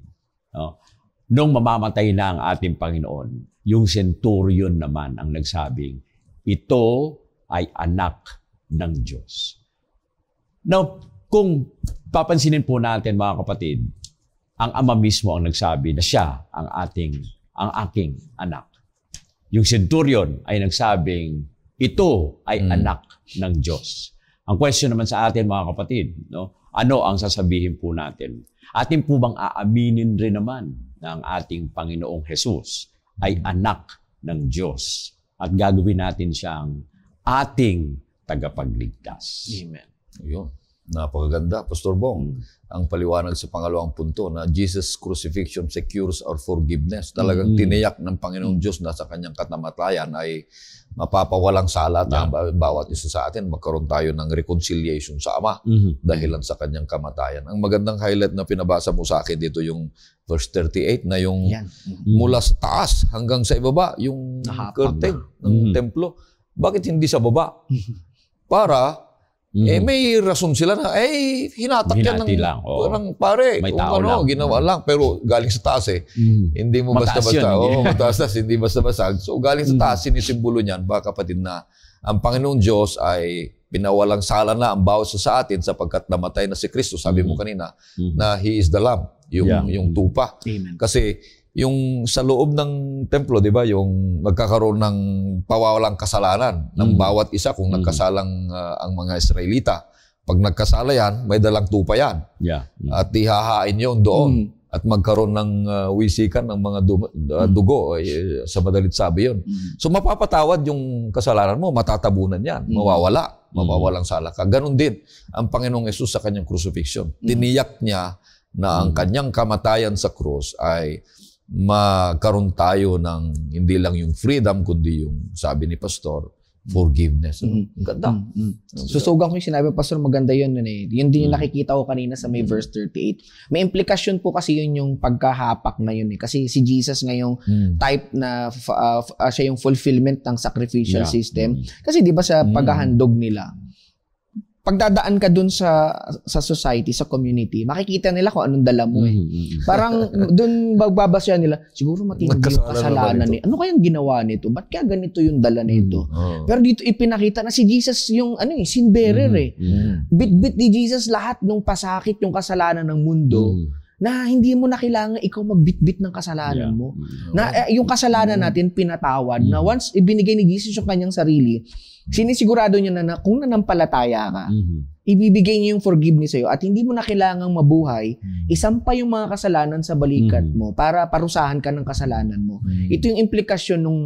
no, nung mamamatay na ang ating Panginoon, yung centurion naman ang nagsabing, ito ay anak ng Diyos. Now, kung papansinin po natin mga kapatid, ang ama mismo ang nagsabi na siya ang ating ang aking anak. Yung centurion ay nagsabing, ito ay mm. anak ng Diyos. Ang question naman sa atin mga kapatid, no? ano ang sasabihin po natin? Atin po bang aaminin rin naman na ang ating Panginoong Hesus ay hmm. anak ng Diyos at gagawin natin siyang ating tagapagligtas. Amen. Yun. Napakaganda, Pastor Bong. Mm. Ang paliwanag sa pangalawang punto na Jesus' crucifixion secures our forgiveness. Talagang mm. tiniyak ng Panginoong Diyos na sa kanyang katamatayan ay mapapawalang sala yeah. na bawat isa sa atin. Magkaroon tayo ng reconciliation sa Ama mm-hmm. dahilan sa kanyang kamatayan. Ang magandang highlight na pinabasa mo sa akin dito yung verse 38 na yung yeah. Mm-hmm. mula sa taas hanggang sa ibaba, yung Nahapang curtain na. ng mm-hmm. templo. Bakit hindi sa baba? Mm-hmm. Para Mm-hmm. Eh mhm. may rason sila na, eh hinatakyan yan ng, lang. Oh. Parang pare, may kung ano, lang. ginawa lang. Pero galing sa taas eh. Mm-hmm. Hindi mo basta-basta. Oo, oh, mataas hindi basta-basta. So galing sa mhm. taas, mm-hmm. sinisimbolo niyan, baka kapatid na ang Panginoon Diyos ay pinawalang sala na ang bawat sa atin sapagkat namatay na si Kristo. Sabi mo mhm. kanina mm-hmm. na He is the Lamb, yung, yeah. yung tupa. Amen. Kasi yung sa loob ng templo, di ba, yung magkakaroon ng pawawalang kasalanan mm. ng bawat isa kung mm. nagkasalang uh, ang mga Israelita. Pag nagkasala yan, may dalang tupa yan. Yeah. Mm. At ihahain yon doon. Mm. At magkaroon ng uh, wisikan ng mga du- uh, ah, mm. dugo. Mm. Ay, eh, sa madalit sabi yon. Mm. So mapapatawad yung kasalanan mo, matatabunan yan, mm. mawawala, mawawalang mm. sala ka. Ganon din ang Panginoong Yesus sa kanyang crucifixion. Mm. Tiniyak niya na ang kanyang kamatayan sa krus ay magkaroon tayo ng hindi lang yung freedom, kundi yung sabi ni Pastor, forgiveness. Ano? Mm-hmm. Ang ganda. Mm-hmm. Susugan ko yung sinabi, Pastor, maganda yun. Yun, eh. yun din yung mm. nakikita ko kanina sa may mm-hmm. verse 38. May implikasyon po kasi yun yung pagkahapak na yun. Eh. Kasi si Jesus ngayong mm-hmm. type na uh, uh, siya yung fulfillment ng sacrificial yeah. system. Mm-hmm. Kasi di ba sa mm. paghahandog nila, pagdadaan ka dun sa sa society, sa community, makikita nila kung anong dala mo eh. Mm-hmm. mm-hmm. Parang dun bababasya nila, siguro matindi yung kasalanan ni. Ano kayang ginawa nito? Ba't kaya ganito yung dala mm-hmm, nito? Oh. Pero dito ipinakita na si Jesus yung ano eh, sin bearer mm-hmm, eh. mm Bit-bit ni Jesus lahat ng pasakit, yung kasalanan ng mundo. mm na hindi mo na kailangan ikaw magbitbit ng kasalanan yeah. mo. Na eh, yung kasalanan natin pinatawad mm na once ibinigay ni Jesus yung kanyang sarili, sinisigurado niya na, na kung nanampalataya ka, mm-hmm. ibibigay niya yung forgiveness sa'yo at hindi mo na kailangang mabuhay, mm-hmm. isampa yung mga kasalanan sa balikat mm-hmm. mo para parusahan ka ng kasalanan mo. Mm-hmm. Ito yung implikasyon ng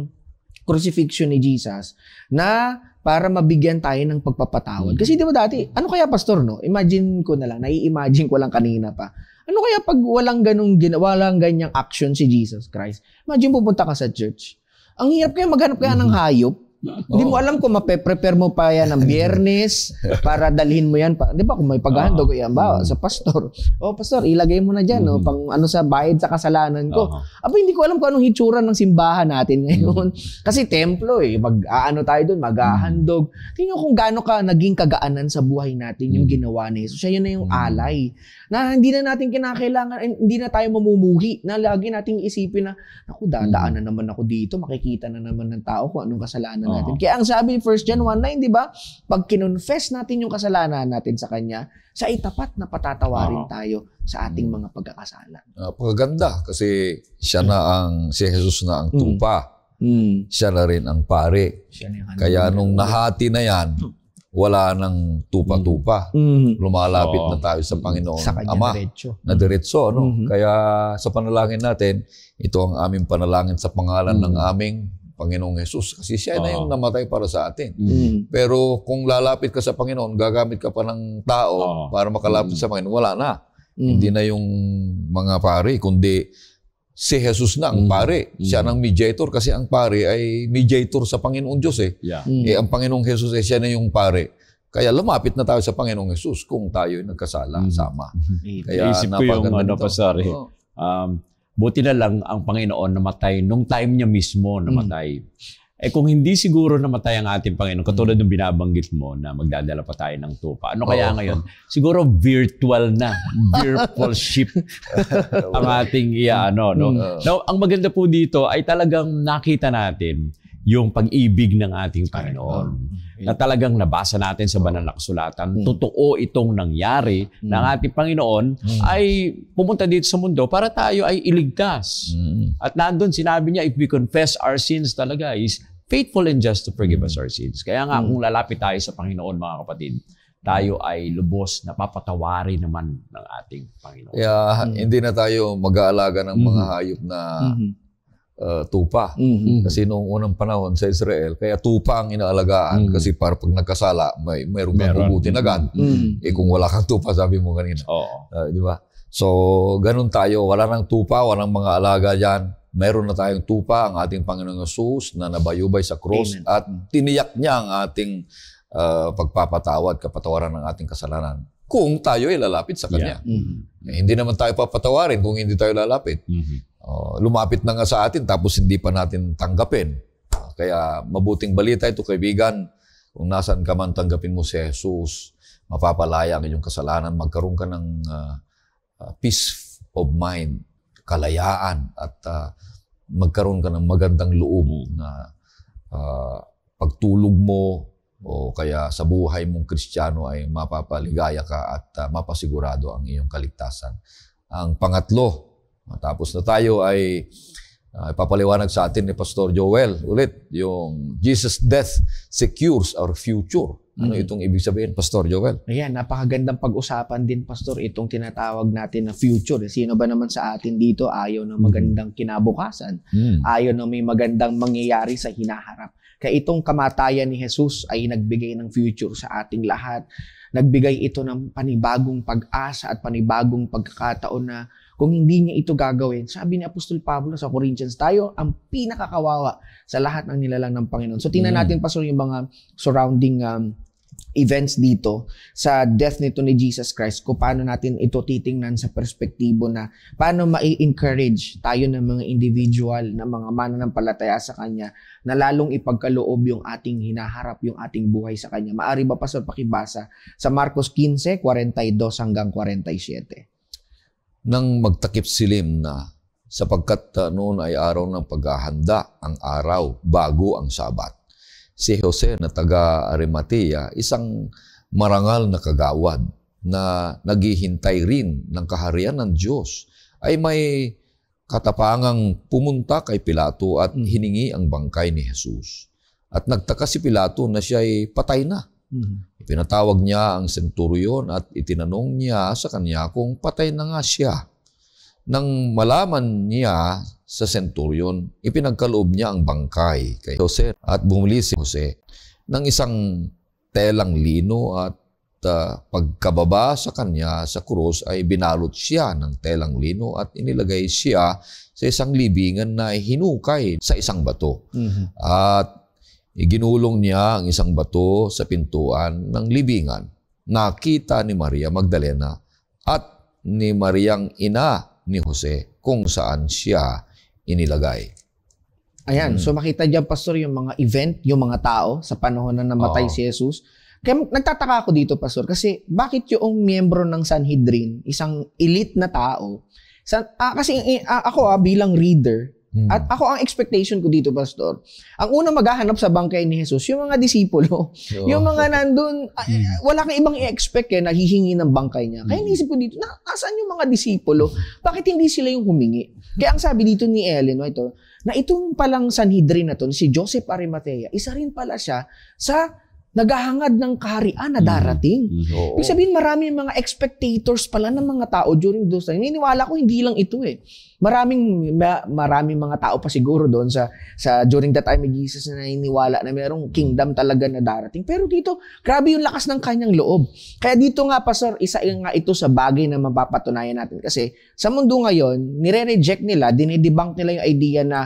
crucifixion ni Jesus na para mabigyan tayo ng pagpapatawad. Mm-hmm. Kasi di ba dati, ano kaya pastor no? Imagine ko na lang, nai-imagine ko lang kanina pa. Ano kaya pag walang ganung walang ganyang action si Jesus Christ? Imagine pupunta ka sa church. Ang hirap kaya maghanap kaya ng mm-hmm. hayop hindi mo alam kung mape-prepare mo pa yan ng biyernes para dalhin mo yan. Pa, di ba kung may paghahandog, uh yan ba? Mm. Sa pastor. O oh, pastor, ilagay mo na dyan. mm No? Pang ano sa bayad sa kasalanan ko. Uh-huh. Aba, hindi ko alam kung anong hitsura ng simbahan natin mm. ngayon. Kasi templo eh. Mag-aano tayo doon, maghahandog. mm Tingnan kung gaano ka naging kagaanan sa buhay natin yung mm. ginawa ni Jesus. Siya yun na yung alay. Na hindi na natin kinakailangan, hindi na tayo mamumuhi. Na lagi nating isipin na, ako, dadaanan mm naman ako dito. Makikita na naman ng tao kung anong kasalanan kasalanan Uh-huh. Kaya ang sabi ni 1 John 1:9, 'di ba? Pag kinonfess natin yung kasalanan natin sa kanya, sa itapat na patatawarin uh-huh. tayo sa ating mm. mga pagkakasala. Ah, napakaganda kasi siya na ang si Jesus na ang mm. tupa. Mm. Siya na rin ang pare. Kaya nung nahati na 'yan, wala nang tupa-tupa. mm, mm. Lumalapit oh. na tayo sa Panginoon sa Ama diretso. na diretso. No? Mm-hmm. Kaya sa panalangin natin, ito ang aming panalangin sa pangalan mm ng aming Panginoong Yesus kasi siya uh-huh. na yung namatay para sa atin. Mm-hmm. Pero kung lalapit ka sa Panginoon, gagamit ka pa ng tao uh-huh. para makalapit mm-hmm. sa Panginoon, wala na. Mm-hmm. Hindi na yung mga pare, kundi si Jesus na ang mm. pare. Mm-hmm. Siya nang mediator kasi ang pare ay mediator sa Panginoon Diyos eh. Yeah. Mm-hmm. eh mm. ang Panginoong Jesus ay siya na yung pare. Kaya lumapit na tayo sa Panginoong Yesus kung tayo ay nagkasala mm-hmm. sama. Kaya Isip ko yung ano, pasari. Eh. Oh. Um, Buti na lang ang Panginoon namatay nung time niya mismo namatay. Mm. Eh kung hindi siguro namatay ang ating Panginoon, katulad ng binabanggit mo na magdadala pa tayo ng tupa, ano kaya oh. ngayon? Siguro virtual na, virtual ship ang ating iano. No? Mm. Now, ang maganda po dito ay talagang nakita natin yung pag-ibig ng ating Panginoon. Mm-hmm. Na talagang nabasa natin sa banal na kasulatan, mm. totoo itong nangyari mm. ng mm-hmm. ating Panginoon mm. ay pumunta dito sa mundo para tayo ay iligtas. Mm. At nandun sinabi niya, if we confess our sins talaga is faithful and just to forgive us our sins. Kaya nga kung lalapit tayo sa Panginoon mga kapatid, tayo ay lubos na papatawarin naman ng ating Panginoon. yeah, mm. hindi na tayo mag-aalaga ng mga mm. hayop na hmm uh, tupa. Mm-hmm. Kasi noong unang panahon sa Israel, kaya tupa ang inaalagaan mm-hmm. kasi para pag nagkasala, may merong mabubutin agad. Mm-hmm. Eh kung wala kang tupa, sabi mo kanina. Oh. Uh, di ba? So, ganun tayo. Wala nang tupa, wala nang mga alaga diyan. Meron na tayong tupa ang ating Panginoong Yesus na nabayubay sa cross Amen. at tiniyak niya ang ating uh, pagpapatawad, kapatawaran ng ating kasalanan kung tayo ay lalapit sa Kanya. Yeah. Mm-hmm. Eh, hindi naman tayo papatawarin kung hindi tayo lalapit. Mm-hmm. Uh, lumapit na nga sa atin tapos hindi pa natin tanggapin. Uh, kaya mabuting balita ito kaibigan. Kung nasan ka man tanggapin mo si Jesus, mapapalaya ang iyong kasalanan. Magkaroon ka ng uh, uh, peace of mind, kalayaan at uh, magkaroon ka ng magandang loob mm-hmm. na uh, pagtulog mo, o kaya sa buhay mong kristyano ay mapapaligaya ka at uh, mapasigurado ang iyong kaligtasan. Ang pangatlo, matapos na tayo ay uh, ipapaliwanag sa atin ni Pastor Joel ulit yung Jesus death secures our future. Ano mm-hmm. itong ibig sabihin, Pastor Joel? Ayan, napakagandang pag-usapan din, Pastor, itong tinatawag natin na future. Sino ba naman sa atin dito ayaw ng mm. magandang kinabukasan? Mm-hmm. Ayaw na may magandang mangyayari sa hinaharap. Kaya itong kamatayan ni Jesus ay nagbigay ng future sa ating lahat. Nagbigay ito ng panibagong pag-asa at panibagong pagkakataon na kung hindi niya ito gagawin, sabi ni Apostol Pablo sa Corinthians, tayo ang pinakakawawa sa lahat ng nilalang ng Panginoon. So tingnan mm. natin, Pastor, yung mga surrounding um, events dito sa death nito ni Jesus Christ kung paano natin ito titingnan sa perspektibo na paano mai-encourage tayo ng mga individual na mga mananampalataya sa Kanya na lalong ipagkaloob yung ating hinaharap, yung ating buhay sa Kanya. Maari ba, Pastor, pakibasa sa Marcos 15, 42 hanggang 47. Nang magtakip silim na sapagkat ah, noon ay araw ng paghahanda ang araw bago ang sabat si Jose na taga Arimatea, isang marangal na kagawad na naghihintay rin ng kaharian ng Diyos, ay may katapangang pumunta kay Pilato at hiningi ang bangkay ni Jesus. At nagtaka si Pilato na siya ay patay na. Mm-hmm. Pinatawag niya ang senturyon at itinanong niya sa kanya kung patay na nga siya. Nang malaman niya sa centurion, ipinagkaloob niya ang bangkay kay Jose at bumili si Jose ng isang telang lino at uh, pagkababa sa kanya sa krus ay binalot siya ng telang lino at inilagay siya sa isang libingan na hinukay sa isang bato. Mm-hmm. At iginulong niya ang isang bato sa pintuan ng libingan. Nakita ni Maria Magdalena at ni Mariang ina ni Jose kung saan siya inilagay. Ayan, hmm. so makita diyan pastor yung mga event, yung mga tao sa panahon na namatay oh. si Jesus. Kaya nagtataka ako dito pastor kasi bakit yung miyembro ng Sanhedrin, isang elite na tao, sa, ah, kasi eh, ah, ako ah, bilang reader, Hmm. At ako ang expectation ko dito, Pastor. Ang unang maghahanap sa bangkay ni Jesus, yung mga disipulo. So, yung mga oh. nandun, ah, eh, hmm. wala kang ibang i-expect eh, nahihingi ng bangkay niya. Kaya hmm. inisip ko dito, nasaan yung mga disipulo? Bakit hindi sila yung humingi? Kaya ang sabi dito ni Ellen, no, ito, na itong palang Sanhedrin na to, si Joseph Arimathea, isa rin pala siya sa naghahangad ng kaharian na mm-hmm. darating. Mm-hmm. Ibig sabihin, marami mga expectators pala ng mga tao during those times. Niniwala ko hindi lang ito eh. Maraming ma, maraming mga tao pa siguro doon sa sa during that time of Jesus na naniniwala na mayroong kingdom talaga na darating. Pero dito, grabe yung lakas ng kanyang loob. Kaya dito nga pastor, isa nga ito sa bagay na mapapatunayan natin kasi sa mundo ngayon, nire-reject nila, dinidebunk nila yung idea na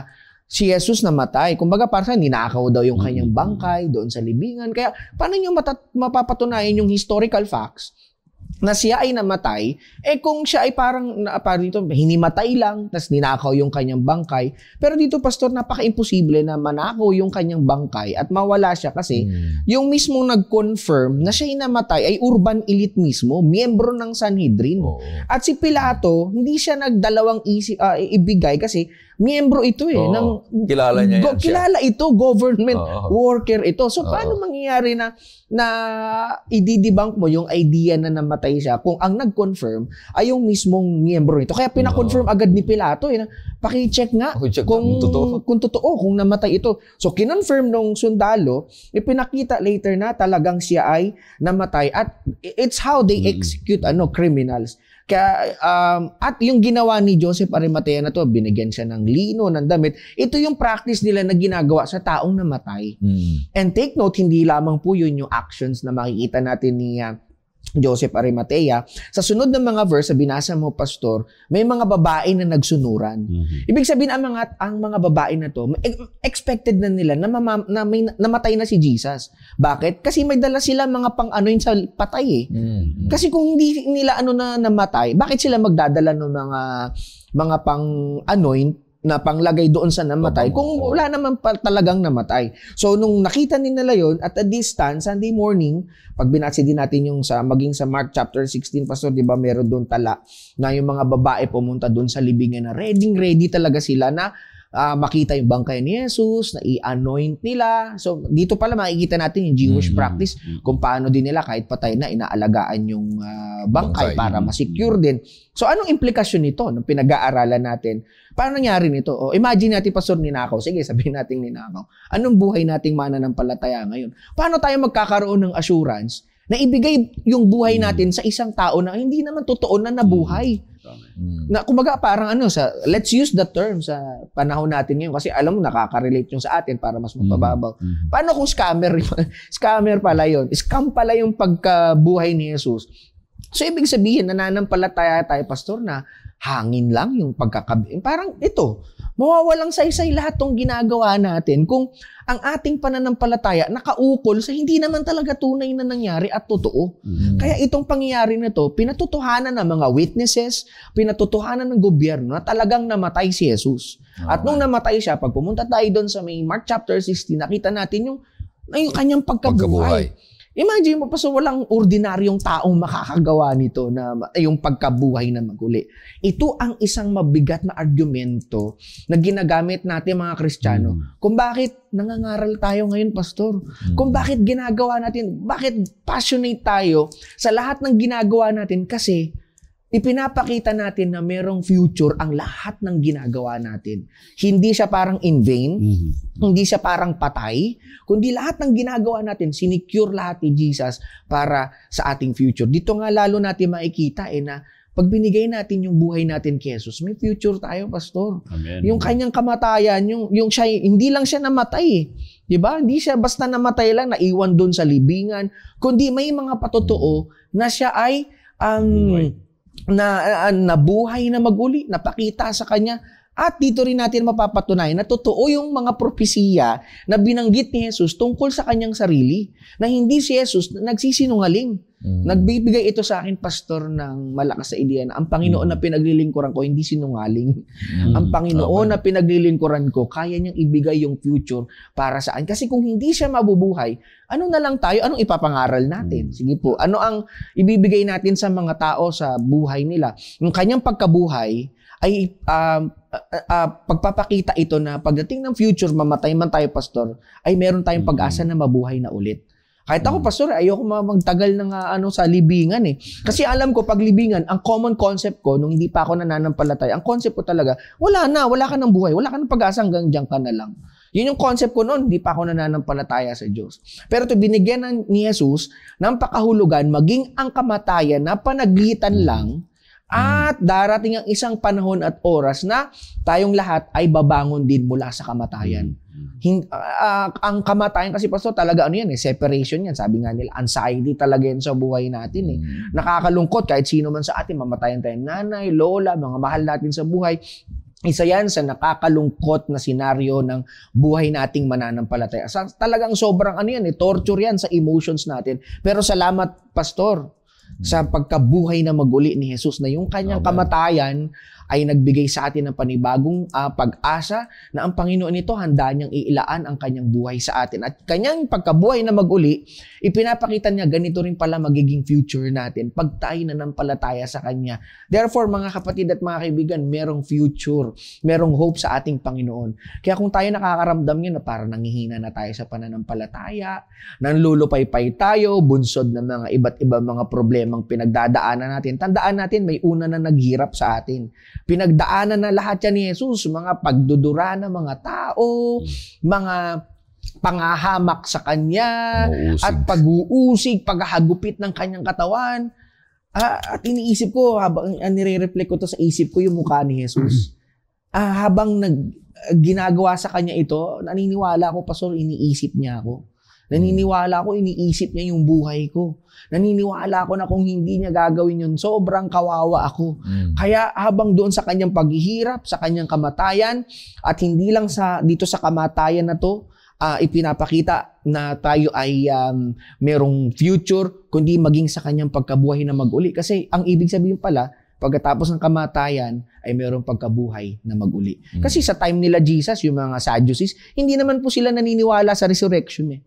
si Jesus namatay. Kumbaga parang ninakaw daw yung kanyang mm-hmm. bangkay doon sa libingan. Kaya paano niyo matat- mapapatunayan yung historical facts na siya ay namatay, eh kung siya ay parang, parang dito, hinimatay lang, tapos ninakaw yung kanyang bangkay. Pero dito, Pastor, napaka-imposible na manakaw yung kanyang bangkay at mawala siya kasi hmm. yung mismo nag-confirm na siya ay namatay ay urban elite mismo, miyembro ng Sanhedrin. Oh. At si Pilato, hindi siya nagdalawang isi, uh, ibigay kasi miyembro ito eh. Oo, ng, kilala niya go, yan Kilala siya. ito, government Oo. worker ito. So, paano mangyayari na, na i-debunk mo yung idea na namatay siya kung ang nag-confirm ay yung mismong miyembro ito. Kaya pinakonfirm Oo. agad ni Pilato eh, na paki-check nga check kung, kung totoo. kung totoo, kung namatay ito. So, kinonfirm nung sundalo, ipinakita eh, later na talagang siya ay namatay at it's how they mm. execute ano criminals. Kaya, um, at yung ginawa ni Joseph Arimatea na to, binigyan siya ng lino, ng damit. Ito yung practice nila na ginagawa sa taong namatay. Mm. And take note, hindi lamang po yun yung actions na makikita natin ni uh, Joseph Arimatea. Sa sunod ng mga verse na binasa mo, Pastor, may mga babae na nagsunuran. Mm-hmm. Ibig sabihin, ang mga, ang mga babae na to, e, expected na nila na, mama, na may, namatay na si Jesus. Bakit? Kasi may dala sila mga pang-anoin sa patay eh. Mm-hmm. Kasi kung hindi nila ano na namatay, bakit sila magdadala ng mga mga pang-anoint na panglagay doon sa namatay kung wala naman pa talagang namatay. So nung nakita ni nila yon at a distance Sunday morning, pag binasa din natin yung sa maging sa Mark chapter 16 pastor, 'di ba, meron doon tala na yung mga babae pumunta doon sa libingan na ready ready talaga sila na uh, makita yung bangkay ni Jesus, na i-anoint nila. So, dito pala makikita natin yung Jewish mm-hmm. practice mm-hmm. kung paano din nila kahit patay na inaalagaan yung uh, bangkay, bangkay para mm-hmm. ma-secure din. So, anong implikasyon nito nung pinag-aaralan natin? Paano nangyari nito? O, imagine natin, Pastor Ninakaw. Sige, sabihin natin Ninakaw. Anong buhay nating mana palataya ngayon? Paano tayo magkakaroon ng assurance na ibigay yung buhay mm-hmm. natin sa isang tao na hindi naman totoo na nabuhay? Mm-hmm. Tama. Hmm. Na kumbaga parang ano sa let's use the term sa panahon natin ngayon kasi alam mo nakaka-relate yung sa atin para mas mapababaw. Mm. Paano kung scammer scammer pala yon? Scam pala yung pagkabuhay ni Jesus. So ibig sabihin nananampalataya tayo pastor na hangin lang yung pagkakabi. Parang ito, mawawalang saysay lahat tong ginagawa natin kung ang ating pananampalataya nakaukol sa hindi naman talaga tunay na nangyari at totoo. Mm-hmm. Kaya itong pangyayari na to, pinatutuhanan ng mga witnesses, pinatutuhanan ng gobyerno na talagang namatay si Jesus. Okay. At nung namatay siya, pag pumunta tayo doon sa may Mark chapter 16, nakita natin yung, yung kanyang pagkabuhay. pagkabuhay. Imagine mo pa, so walang ordinaryong taong makakagawa nito na eh, yung pagkabuhay na maguli. Ito ang isang mabigat na argumento na ginagamit natin mga Kristiyano. Mm. Kung bakit nangangaral tayo ngayon, Pastor. Mm. Kung hmm. bakit ginagawa natin, bakit passionate tayo sa lahat ng ginagawa natin kasi ipinapakita natin na merong future ang lahat ng ginagawa natin. Hindi siya parang in vain, mm-hmm. hindi siya parang patay, kundi lahat ng ginagawa natin, sinecure lahat ni Jesus para sa ating future. Dito nga lalo natin makikita eh na pag binigay natin yung buhay natin kay Jesus, may future tayo, pastor. Amen. Yung kanyang kamatayan, yung yung siya hindi lang siya namatay, 'di ba? Hindi siya basta namatay lang naiwan doon sa libingan, kundi may mga patotoo na siya ay um, buhay na, ah, ah, nabuhay na maguli, napakita sa kanya. At dito rin natin mapapatunayan na totoo yung mga propesiya na binanggit ni Jesus tungkol sa kanyang sarili, na hindi si Jesus nagsisinungaling. Mm. Nagbibigay ito sa akin, Pastor, ng malakas sa ideya na ang Panginoon mm. na pinaglilingkuran ko, hindi sinungaling. Mm. Ang Panginoon okay. na pinaglilingkuran ko, kaya niyang ibigay yung future para saan. Kasi kung hindi siya mabubuhay, ano na lang tayo, anong ipapangaral natin? Mm. Sige po, ano ang ibibigay natin sa mga tao sa buhay nila? Yung kanyang pagkabuhay ay um, uh, uh, pagpapakita ito na pagdating ng future, mamatay man tayo, Pastor, ay meron tayong mm. pag-asa na mabuhay na ulit. Kahit ako, mm. pastor, ayoko magtagal ng uh, ano, sa libingan eh. Kasi alam ko, pag libingan, ang common concept ko, nung hindi pa ako nananampalatay, ang concept ko talaga, wala na, wala ka ng buhay, wala ka ng pag-asa hanggang dyan ka na lang. Yun yung concept ko noon, hindi pa ako nananampalataya sa Diyos. Pero to binigyan ng, ni Jesus ng pakahulugan, maging ang kamatayan na panaglitan lang, at darating ang isang panahon at oras na tayong lahat ay babangon din mula sa kamatayan. Mm-hmm. Hin, uh, ang kamatayan kasi pastor talaga ano yan eh, separation yan. Sabi nga nila, anxiety talaga yan sa buhay natin eh. Mm-hmm. Nakakalungkot kahit sino man sa atin, mamatayan tayong nanay, lola, mga mahal natin sa buhay. Isa yan sa nakakalungkot na senaryo ng buhay nating mananampalataya. Sa, talagang sobrang ano yan eh, torture yan sa emotions natin. Pero salamat, Pastor, sa mm-hmm. pagkabuhay na maguli ni Jesus na yung kanyang kamatayan ay nagbigay sa atin ng panibagong uh, pag-asa na ang Panginoon nito handa niyang iilaan ang kanyang buhay sa atin. At kanyang pagkabuhay na maguli, ipinapakita niya ganito rin pala magiging future natin pag tayo na sa kanya. Therefore, mga kapatid at mga kaibigan, merong future, merong hope sa ating Panginoon. Kaya kung tayo nakakaramdam niya na parang nangihina na tayo sa pananampalataya, nanlulupaypay tayo, bunsod ng mga iba't ibang mga problemang pinagdadaanan natin, tandaan natin may una na naghirap sa atin. Pinagdaanan na lahat yan ni Jesus, mga pagdudura ng mga tao, hmm. mga pangahamak sa kanya, Mauusig. at pag-uusig, paghahagupit ng kanyang katawan. Ah, at iniisip ko, habang ah, nire-reflect ko to sa isip ko, yung mukha ni Jesus. Hmm. Ah, habang nag, ginagawa sa kanya ito, naniniwala ako, Pastor, iniisip niya ako. Naniniwala ako iniisip niya yung buhay ko. Naniniwala ako na kung hindi niya gagawin yun, sobrang kawawa ako. Mm. Kaya habang doon sa kanyang paghihirap, sa kanyang kamatayan, at hindi lang sa dito sa kamatayan na to, uh, ipinapakita na tayo ay um, merong future, kundi maging sa kanyang pagkabuhay na maguli. Kasi ang ibig sabihin pala, pagkatapos ng kamatayan ay merong pagkabuhay na maguli. Mm. Kasi sa time nila Jesus, yung mga Sadducees, hindi naman po sila naniniwala sa resurrection eh.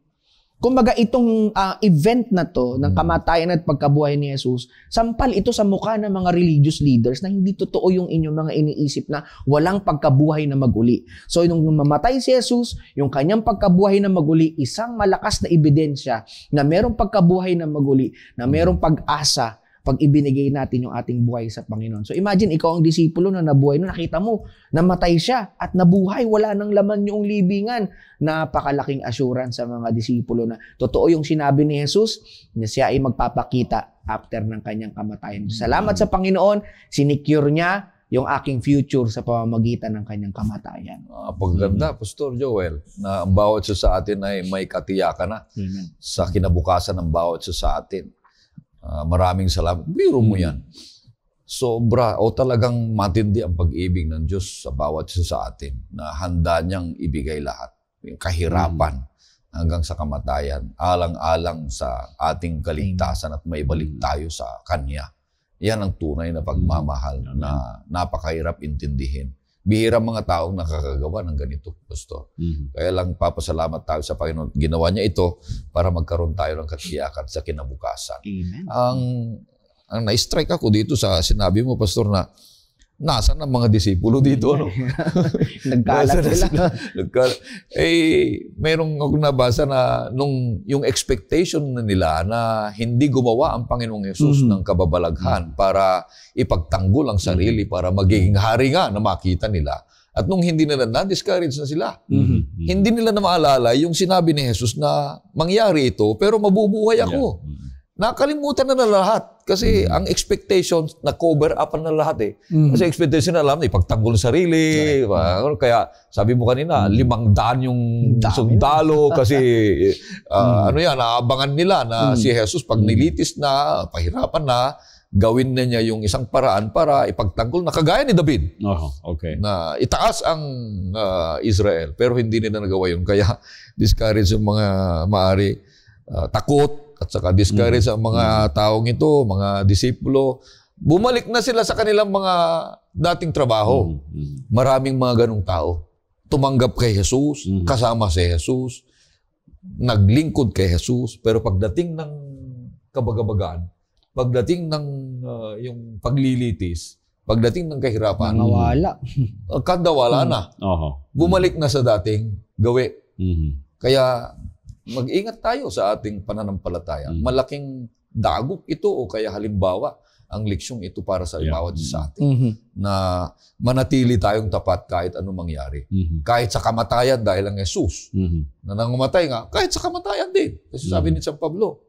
Kumbaga itong uh, event na to ng mm. kamatayan at pagkabuhay ni Jesus, sampal ito sa mukha ng mga religious leaders na hindi totoo yung inyong mga iniisip na walang pagkabuhay na maguli. So nung mamatay si Jesus, yung kanyang pagkabuhay na maguli, isang malakas na ebidensya na merong pagkabuhay na maguli, na merong pag-asa pag ibinigay natin yung ating buhay sa Panginoon. So imagine, ikaw ang disipulo na nabuhay no, nakita mo, namatay siya at nabuhay, wala nang laman yung libingan. Napakalaking assurance sa mga disipulo na totoo yung sinabi ni Jesus na siya ay magpapakita after ng kanyang kamatayan. Mm-hmm. Salamat sa Panginoon, sinecure niya yung aking future sa pamamagitan ng kanyang kamatayan. Uh, paganda, mm-hmm. Pastor Joel, na ang bawat sa atin ay may katiyakan na Amen. sa kinabukasan ng bawat sa atin. Uh, maraming salamat. Biro mo hmm. yan. Sobra o talagang matindi ang pag-ibig ng Diyos sa bawat isa sa atin na handa niyang ibigay lahat. Yung kahirapan mm. hanggang sa kamatayan, alang-alang sa ating kaligtasan at may balik hmm. tayo sa Kanya. Yan ang tunay na pagmamahal mm. na napakahirap intindihin. Bihira mga taong nakakagawa ng ganito, Pastor. Mm-hmm. Kaya lang papasalamat tayo sa Panginoon. Ginawa niya ito para magkaroon tayo ng katiyakan sa kinabukasan. Amen. Ang, ang na-strike ako dito sa sinabi mo, Pastor, na Nasaan ang mga disipulo dito? Ano? Nagkalat sila. sila. Nagkalat. Eh, merong akong nabasa na nung yung expectation na nila na hindi gumawa ang Panginoong Yesus mm-hmm. ng kababalaghan mm-hmm. para ipagtanggol ang sarili, mm-hmm. para magiging hari nga na makita nila. At nung hindi nila na-discourage na sila, mm-hmm. hindi nila na maalala yung sinabi ni Jesus na mangyari ito pero mabubuhay ako. Yeah. Mm-hmm nakalimutan na na lahat. Kasi mm. ang expectations, na-cover up na lahat eh. Mm. Kasi expectation na alam, ipagtanggol sarili. Right. Diba? Kaya sabi mo kanina, mm. limang daan yung Dami sundalo. kasi uh, mm. ano yan, naabangan nila na mm. si Jesus pag mm. nilitis na, pahirapan na, gawin na niya yung isang paraan para ipagtanggol na kagaya ni David. Oh, okay. Na itaas ang uh, Israel. Pero hindi nila nagawa yun. Kaya discourage yung mga maari uh, takot, at saka discourage mm. ang mga mm. taong ito, mga disipulo. Bumalik na sila sa kanilang mga dating trabaho. Mm. mm. Maraming mga ganong tao. Tumanggap kay Jesus, mm. kasama si Jesus, naglingkod kay Jesus, pero pagdating ng kabagabagan, pagdating ng uh, yung paglilitis, pagdating ng kahirapan, mm. nawala. Kadawala na. Uh-huh. Bumalik na sa dating gawi. Mm-hmm. Kaya mag-ingat tayo sa ating pananampalataya. Mm. Malaking dagok ito o kaya halimbawa ang leksyong ito para sa yeah. bawat sa atin mm-hmm. na manatili tayong tapat kahit anong mangyari. Mm-hmm. Kahit sa kamatayan dahil ang Jesus mm-hmm. na nangumatay nga, kahit sa kamatayan din. Kasi mm-hmm. sabi ni San Pablo,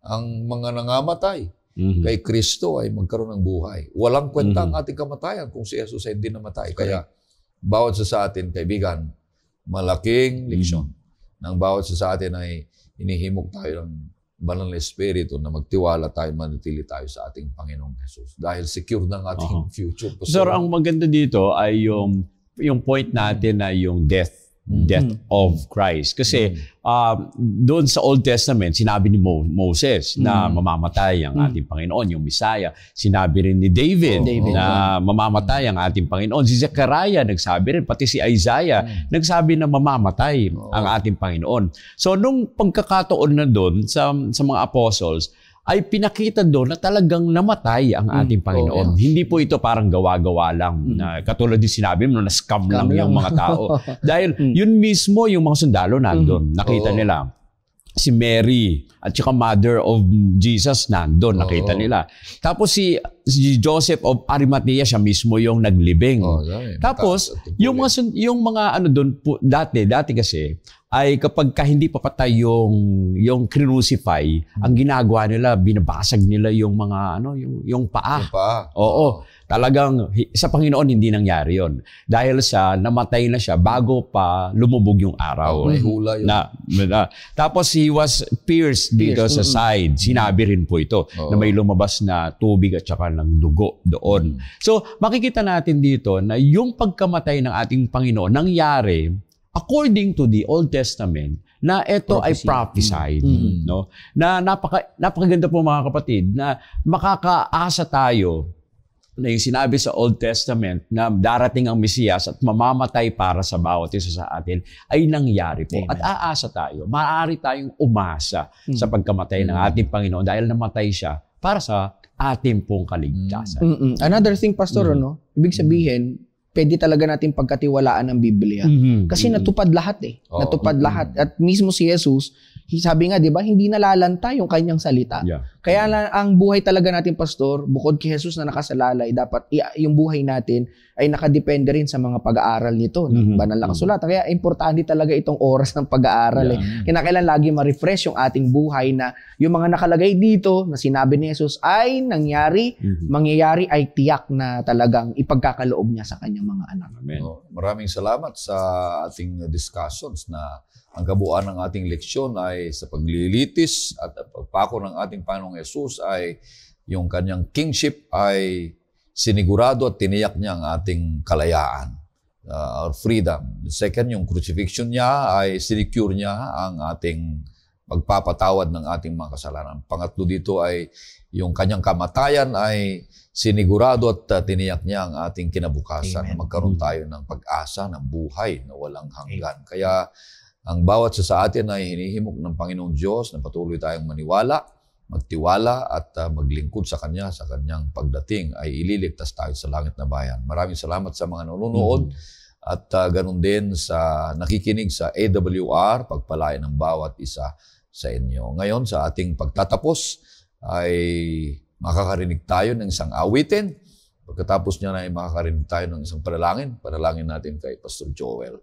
ang mga nangamatay mm-hmm. kay Kristo ay magkaroon ng buhay. Walang kwenta mm-hmm. ang ating kamatayan kung si Jesus ay hindi namatay. Kaya bawat sa sa atin, kaibigan, malaking leksyon. Mm-hmm ng bawat sa atin ay inihimok tayo ng banal na espiritu na magtiwala tayo, manatili tayo sa ating Panginoong Jesus. Dahil secure ng ating uh-huh. future. Sir, ang maganda dito ay yung yung point natin na yung death Mm. death mm-hmm. of Christ. Kasi mm-hmm. uh, doon sa Old Testament, sinabi ni Mo- Moses mm-hmm. na mm. mamamatay ang mm. ating Panginoon, yung Messiah. Sinabi rin ni David, oh, David na mamamatay ang ating Panginoon. Si Zechariah nagsabi rin, pati si Isaiah, nagsabi na mamamatay oh. ang ating Panginoon. So nung pagkakataon na doon sa, sa mga apostles, ay pinakita doon na talagang namatay ang mm, ating mm, Panginoon. Oh, yeah. Hindi po ito parang gawa-gawa lang. Mm. Na, katulad din sinabi mo, na-scam lang, lang yung mga tao. Dahil mm. yun mismo yung mga sundalo nandun. Mm. Nakita oh. nila si Mary at saka mother of Jesus nandun. Oh. Nakita nila. Tapos si, si Joseph of Arimathea, siya mismo yung naglibing. Oh, Tapos, yung mga, yung mga ano doon po, dati, dati kasi, ay kapag ka hindi papatay yung yung crucify, ang ginagawa nila binabasag nila yung mga ano yung yung paa. Yung paa. Oo, talagang sa Panginoon hindi nangyari yon. Dahil sa namatay na siya bago pa lumubog yung araw. Oh, may hula yun. Na, na, tapos he was pierced, dito mm sa side. Sinabi rin po ito Oo. na may lumabas na tubig at saka ng dugo doon. Mm. So makikita natin dito na yung pagkamatay ng ating Panginoon nangyari according to the Old Testament na ito Prophecy. ay prophesied mm-hmm. no na napaka napakaganda po mga kapatid na makakaasa tayo na yung sinabi sa Old Testament na darating ang Mesiyas at mamamatay para sa bawat isa sa atin ay nangyari po. Amen. At aasa tayo. Maaari tayong umasa hmm sa pagkamatay ng mm. ating Panginoon dahil namatay siya para sa ating pong kaligtasan. hmm Another thing, Pastor, mm-hmm. ano? Ibig sabihin, pwede talaga natin pagkatiwalaan ang Biblia. Mm-hmm. Kasi mm-hmm. natupad lahat eh. Oh, natupad mm-hmm. lahat. At mismo si Jesus, sabi nga, di ba, hindi nalalanta yung kanyang salita. Yeah. Kaya na, ang buhay talaga natin, Pastor, bukod kay Jesus na nakasalalay, dapat yung buhay natin ay nakadepende rin sa mga pag-aaral nito, mm-hmm. ng banal na mm-hmm. kasulatan. Mm-hmm. Kaya importante talaga itong oras ng pag-aaral. Eh. Yeah. Eh. Kinakailan lagi ma-refresh yung ating buhay na yung mga nakalagay dito na sinabi ni Jesus ay nangyari, mm-hmm. mangyayari ay tiyak na talagang ipagkakaloob niya sa kanyang mga anak. Amen. So, oh, maraming salamat sa ating discussions na ang kabuuan ng ating leksyon ay sa paglilitis at pagpako ng ating Panginoong Yesus ay yung kanyang kingship ay sinigurado at tiniyak niya ang ating kalayaan uh, ah, or freedom. Second, yung crucifixion niya ay sinecure niya ang ating pagpapatawad ng ating mga kasalanan. Pangatlo dito ay yung kanyang kamatayan ay sinigurado at uh, tiniyak niya ang ating kinabukasan Amen. na magkaroon mm. tayo ng pag-asa ng buhay na walang hanggan. Amen. Kaya ang bawat isa sa atin ay hinihimok ng Panginoong Diyos na patuloy tayong maniwala, magtiwala at uh, maglingkod sa Kanya sa Kanyang pagdating ay ililigtas tayo sa langit na bayan. Maraming salamat sa mga nanonood mm-hmm. at uh, ah, ganun din sa nakikinig sa AWR, pagpalain ng bawat isa sa inyo. Ngayon sa ating pagtatapos ay makakarinig tayo ng isang awitin. Pagkatapos niya na ay makakarinig tayo ng isang panalangin. Panalangin natin kay Pastor Joel.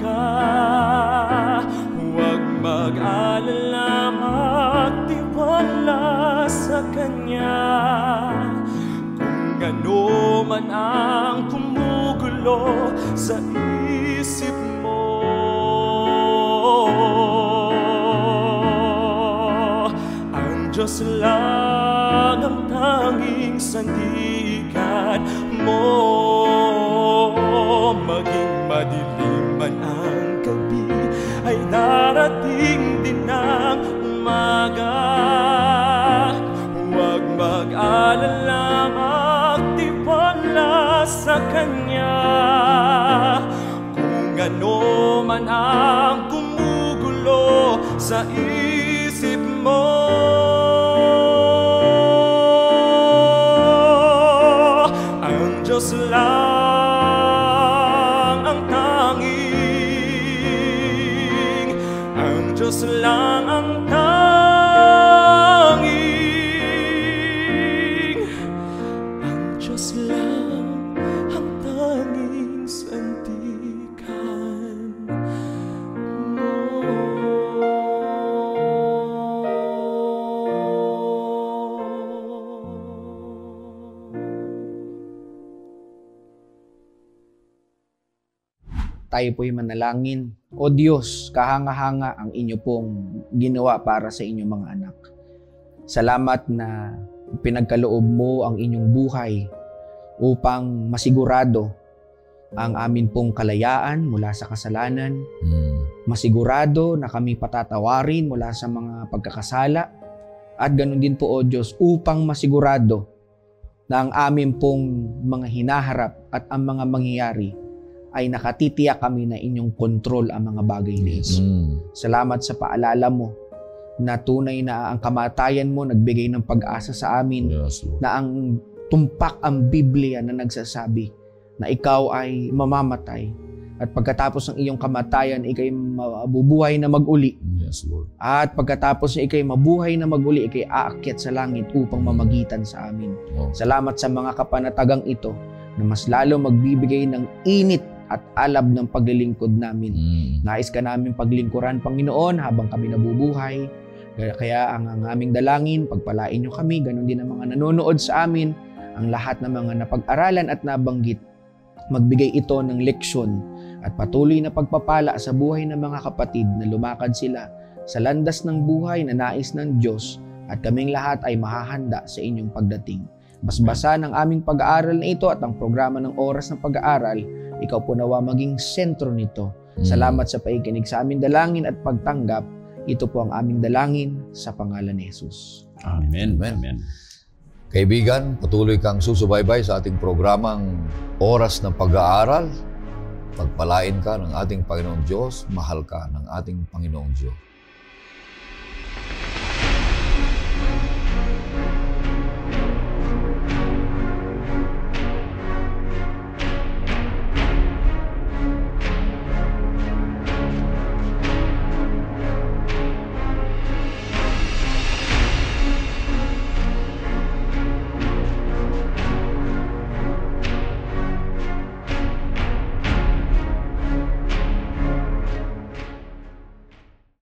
ka Huwag mag-alala Magtiwala sa Kanya Kung ano man ang tumugulo Sa isip mo Ang Diyos lang ang tanging sandigan mo man ang gumugulo sa iyo tayo po'y manalangin. O Diyos, kahanga-hanga ang inyo pong ginawa para sa inyong mga anak. Salamat na pinagkaloob mo ang inyong buhay upang masigurado ang amin pong kalayaan mula sa kasalanan, hmm. masigurado na kami patatawarin mula sa mga pagkakasala, at ganun din po, O Diyos, upang masigurado na ang amin pong mga hinaharap at ang mga mangyayari ay nakatitiyak kami na inyong kontrol ang mga bagay ni Mm. Salamat sa paalala mo na tunay na ang kamatayan mo nagbigay ng pag-asa sa amin yes, na ang tumpak ang Biblia na nagsasabi na ikaw ay mamamatay at pagkatapos ng iyong kamatayan ikay mabubuhay na maguli. Yes, Lord. At pagkatapos na ikay mabuhay na maguli ikay aakyat sa langit upang mamagitan sa amin. Oh. Salamat sa mga kapanatagang ito na mas lalo magbibigay ng init at alab ng paglilingkod namin. Mm. Nais ka namin paglingkuran, Panginoon, habang kami nabubuhay. Kaya ang, ang aming dalangin, pagpalain nyo kami, ganun din ang mga nanonood sa amin, ang lahat ng mga napag-aralan at nabanggit, magbigay ito ng leksyon at patuloy na pagpapala sa buhay ng mga kapatid na lumakad sila sa landas ng buhay na nais ng Diyos at kaming lahat ay mahahanda sa inyong pagdating. Basbasa ng aming pag-aaral na ito at ang programa ng oras ng pag-aaral ikaw po nawa maging sentro nito. Mm. Salamat sa paikinig sa aming dalangin at pagtanggap. Ito po ang aming dalangin sa pangalan ni Jesus. Amen. Amen. Amen. Kaibigan, patuloy kang susubaybay sa ating programang Oras ng Pag-aaral. Pagpalain ka ng ating Panginoong Diyos, mahal ka ng ating Panginoong Diyos.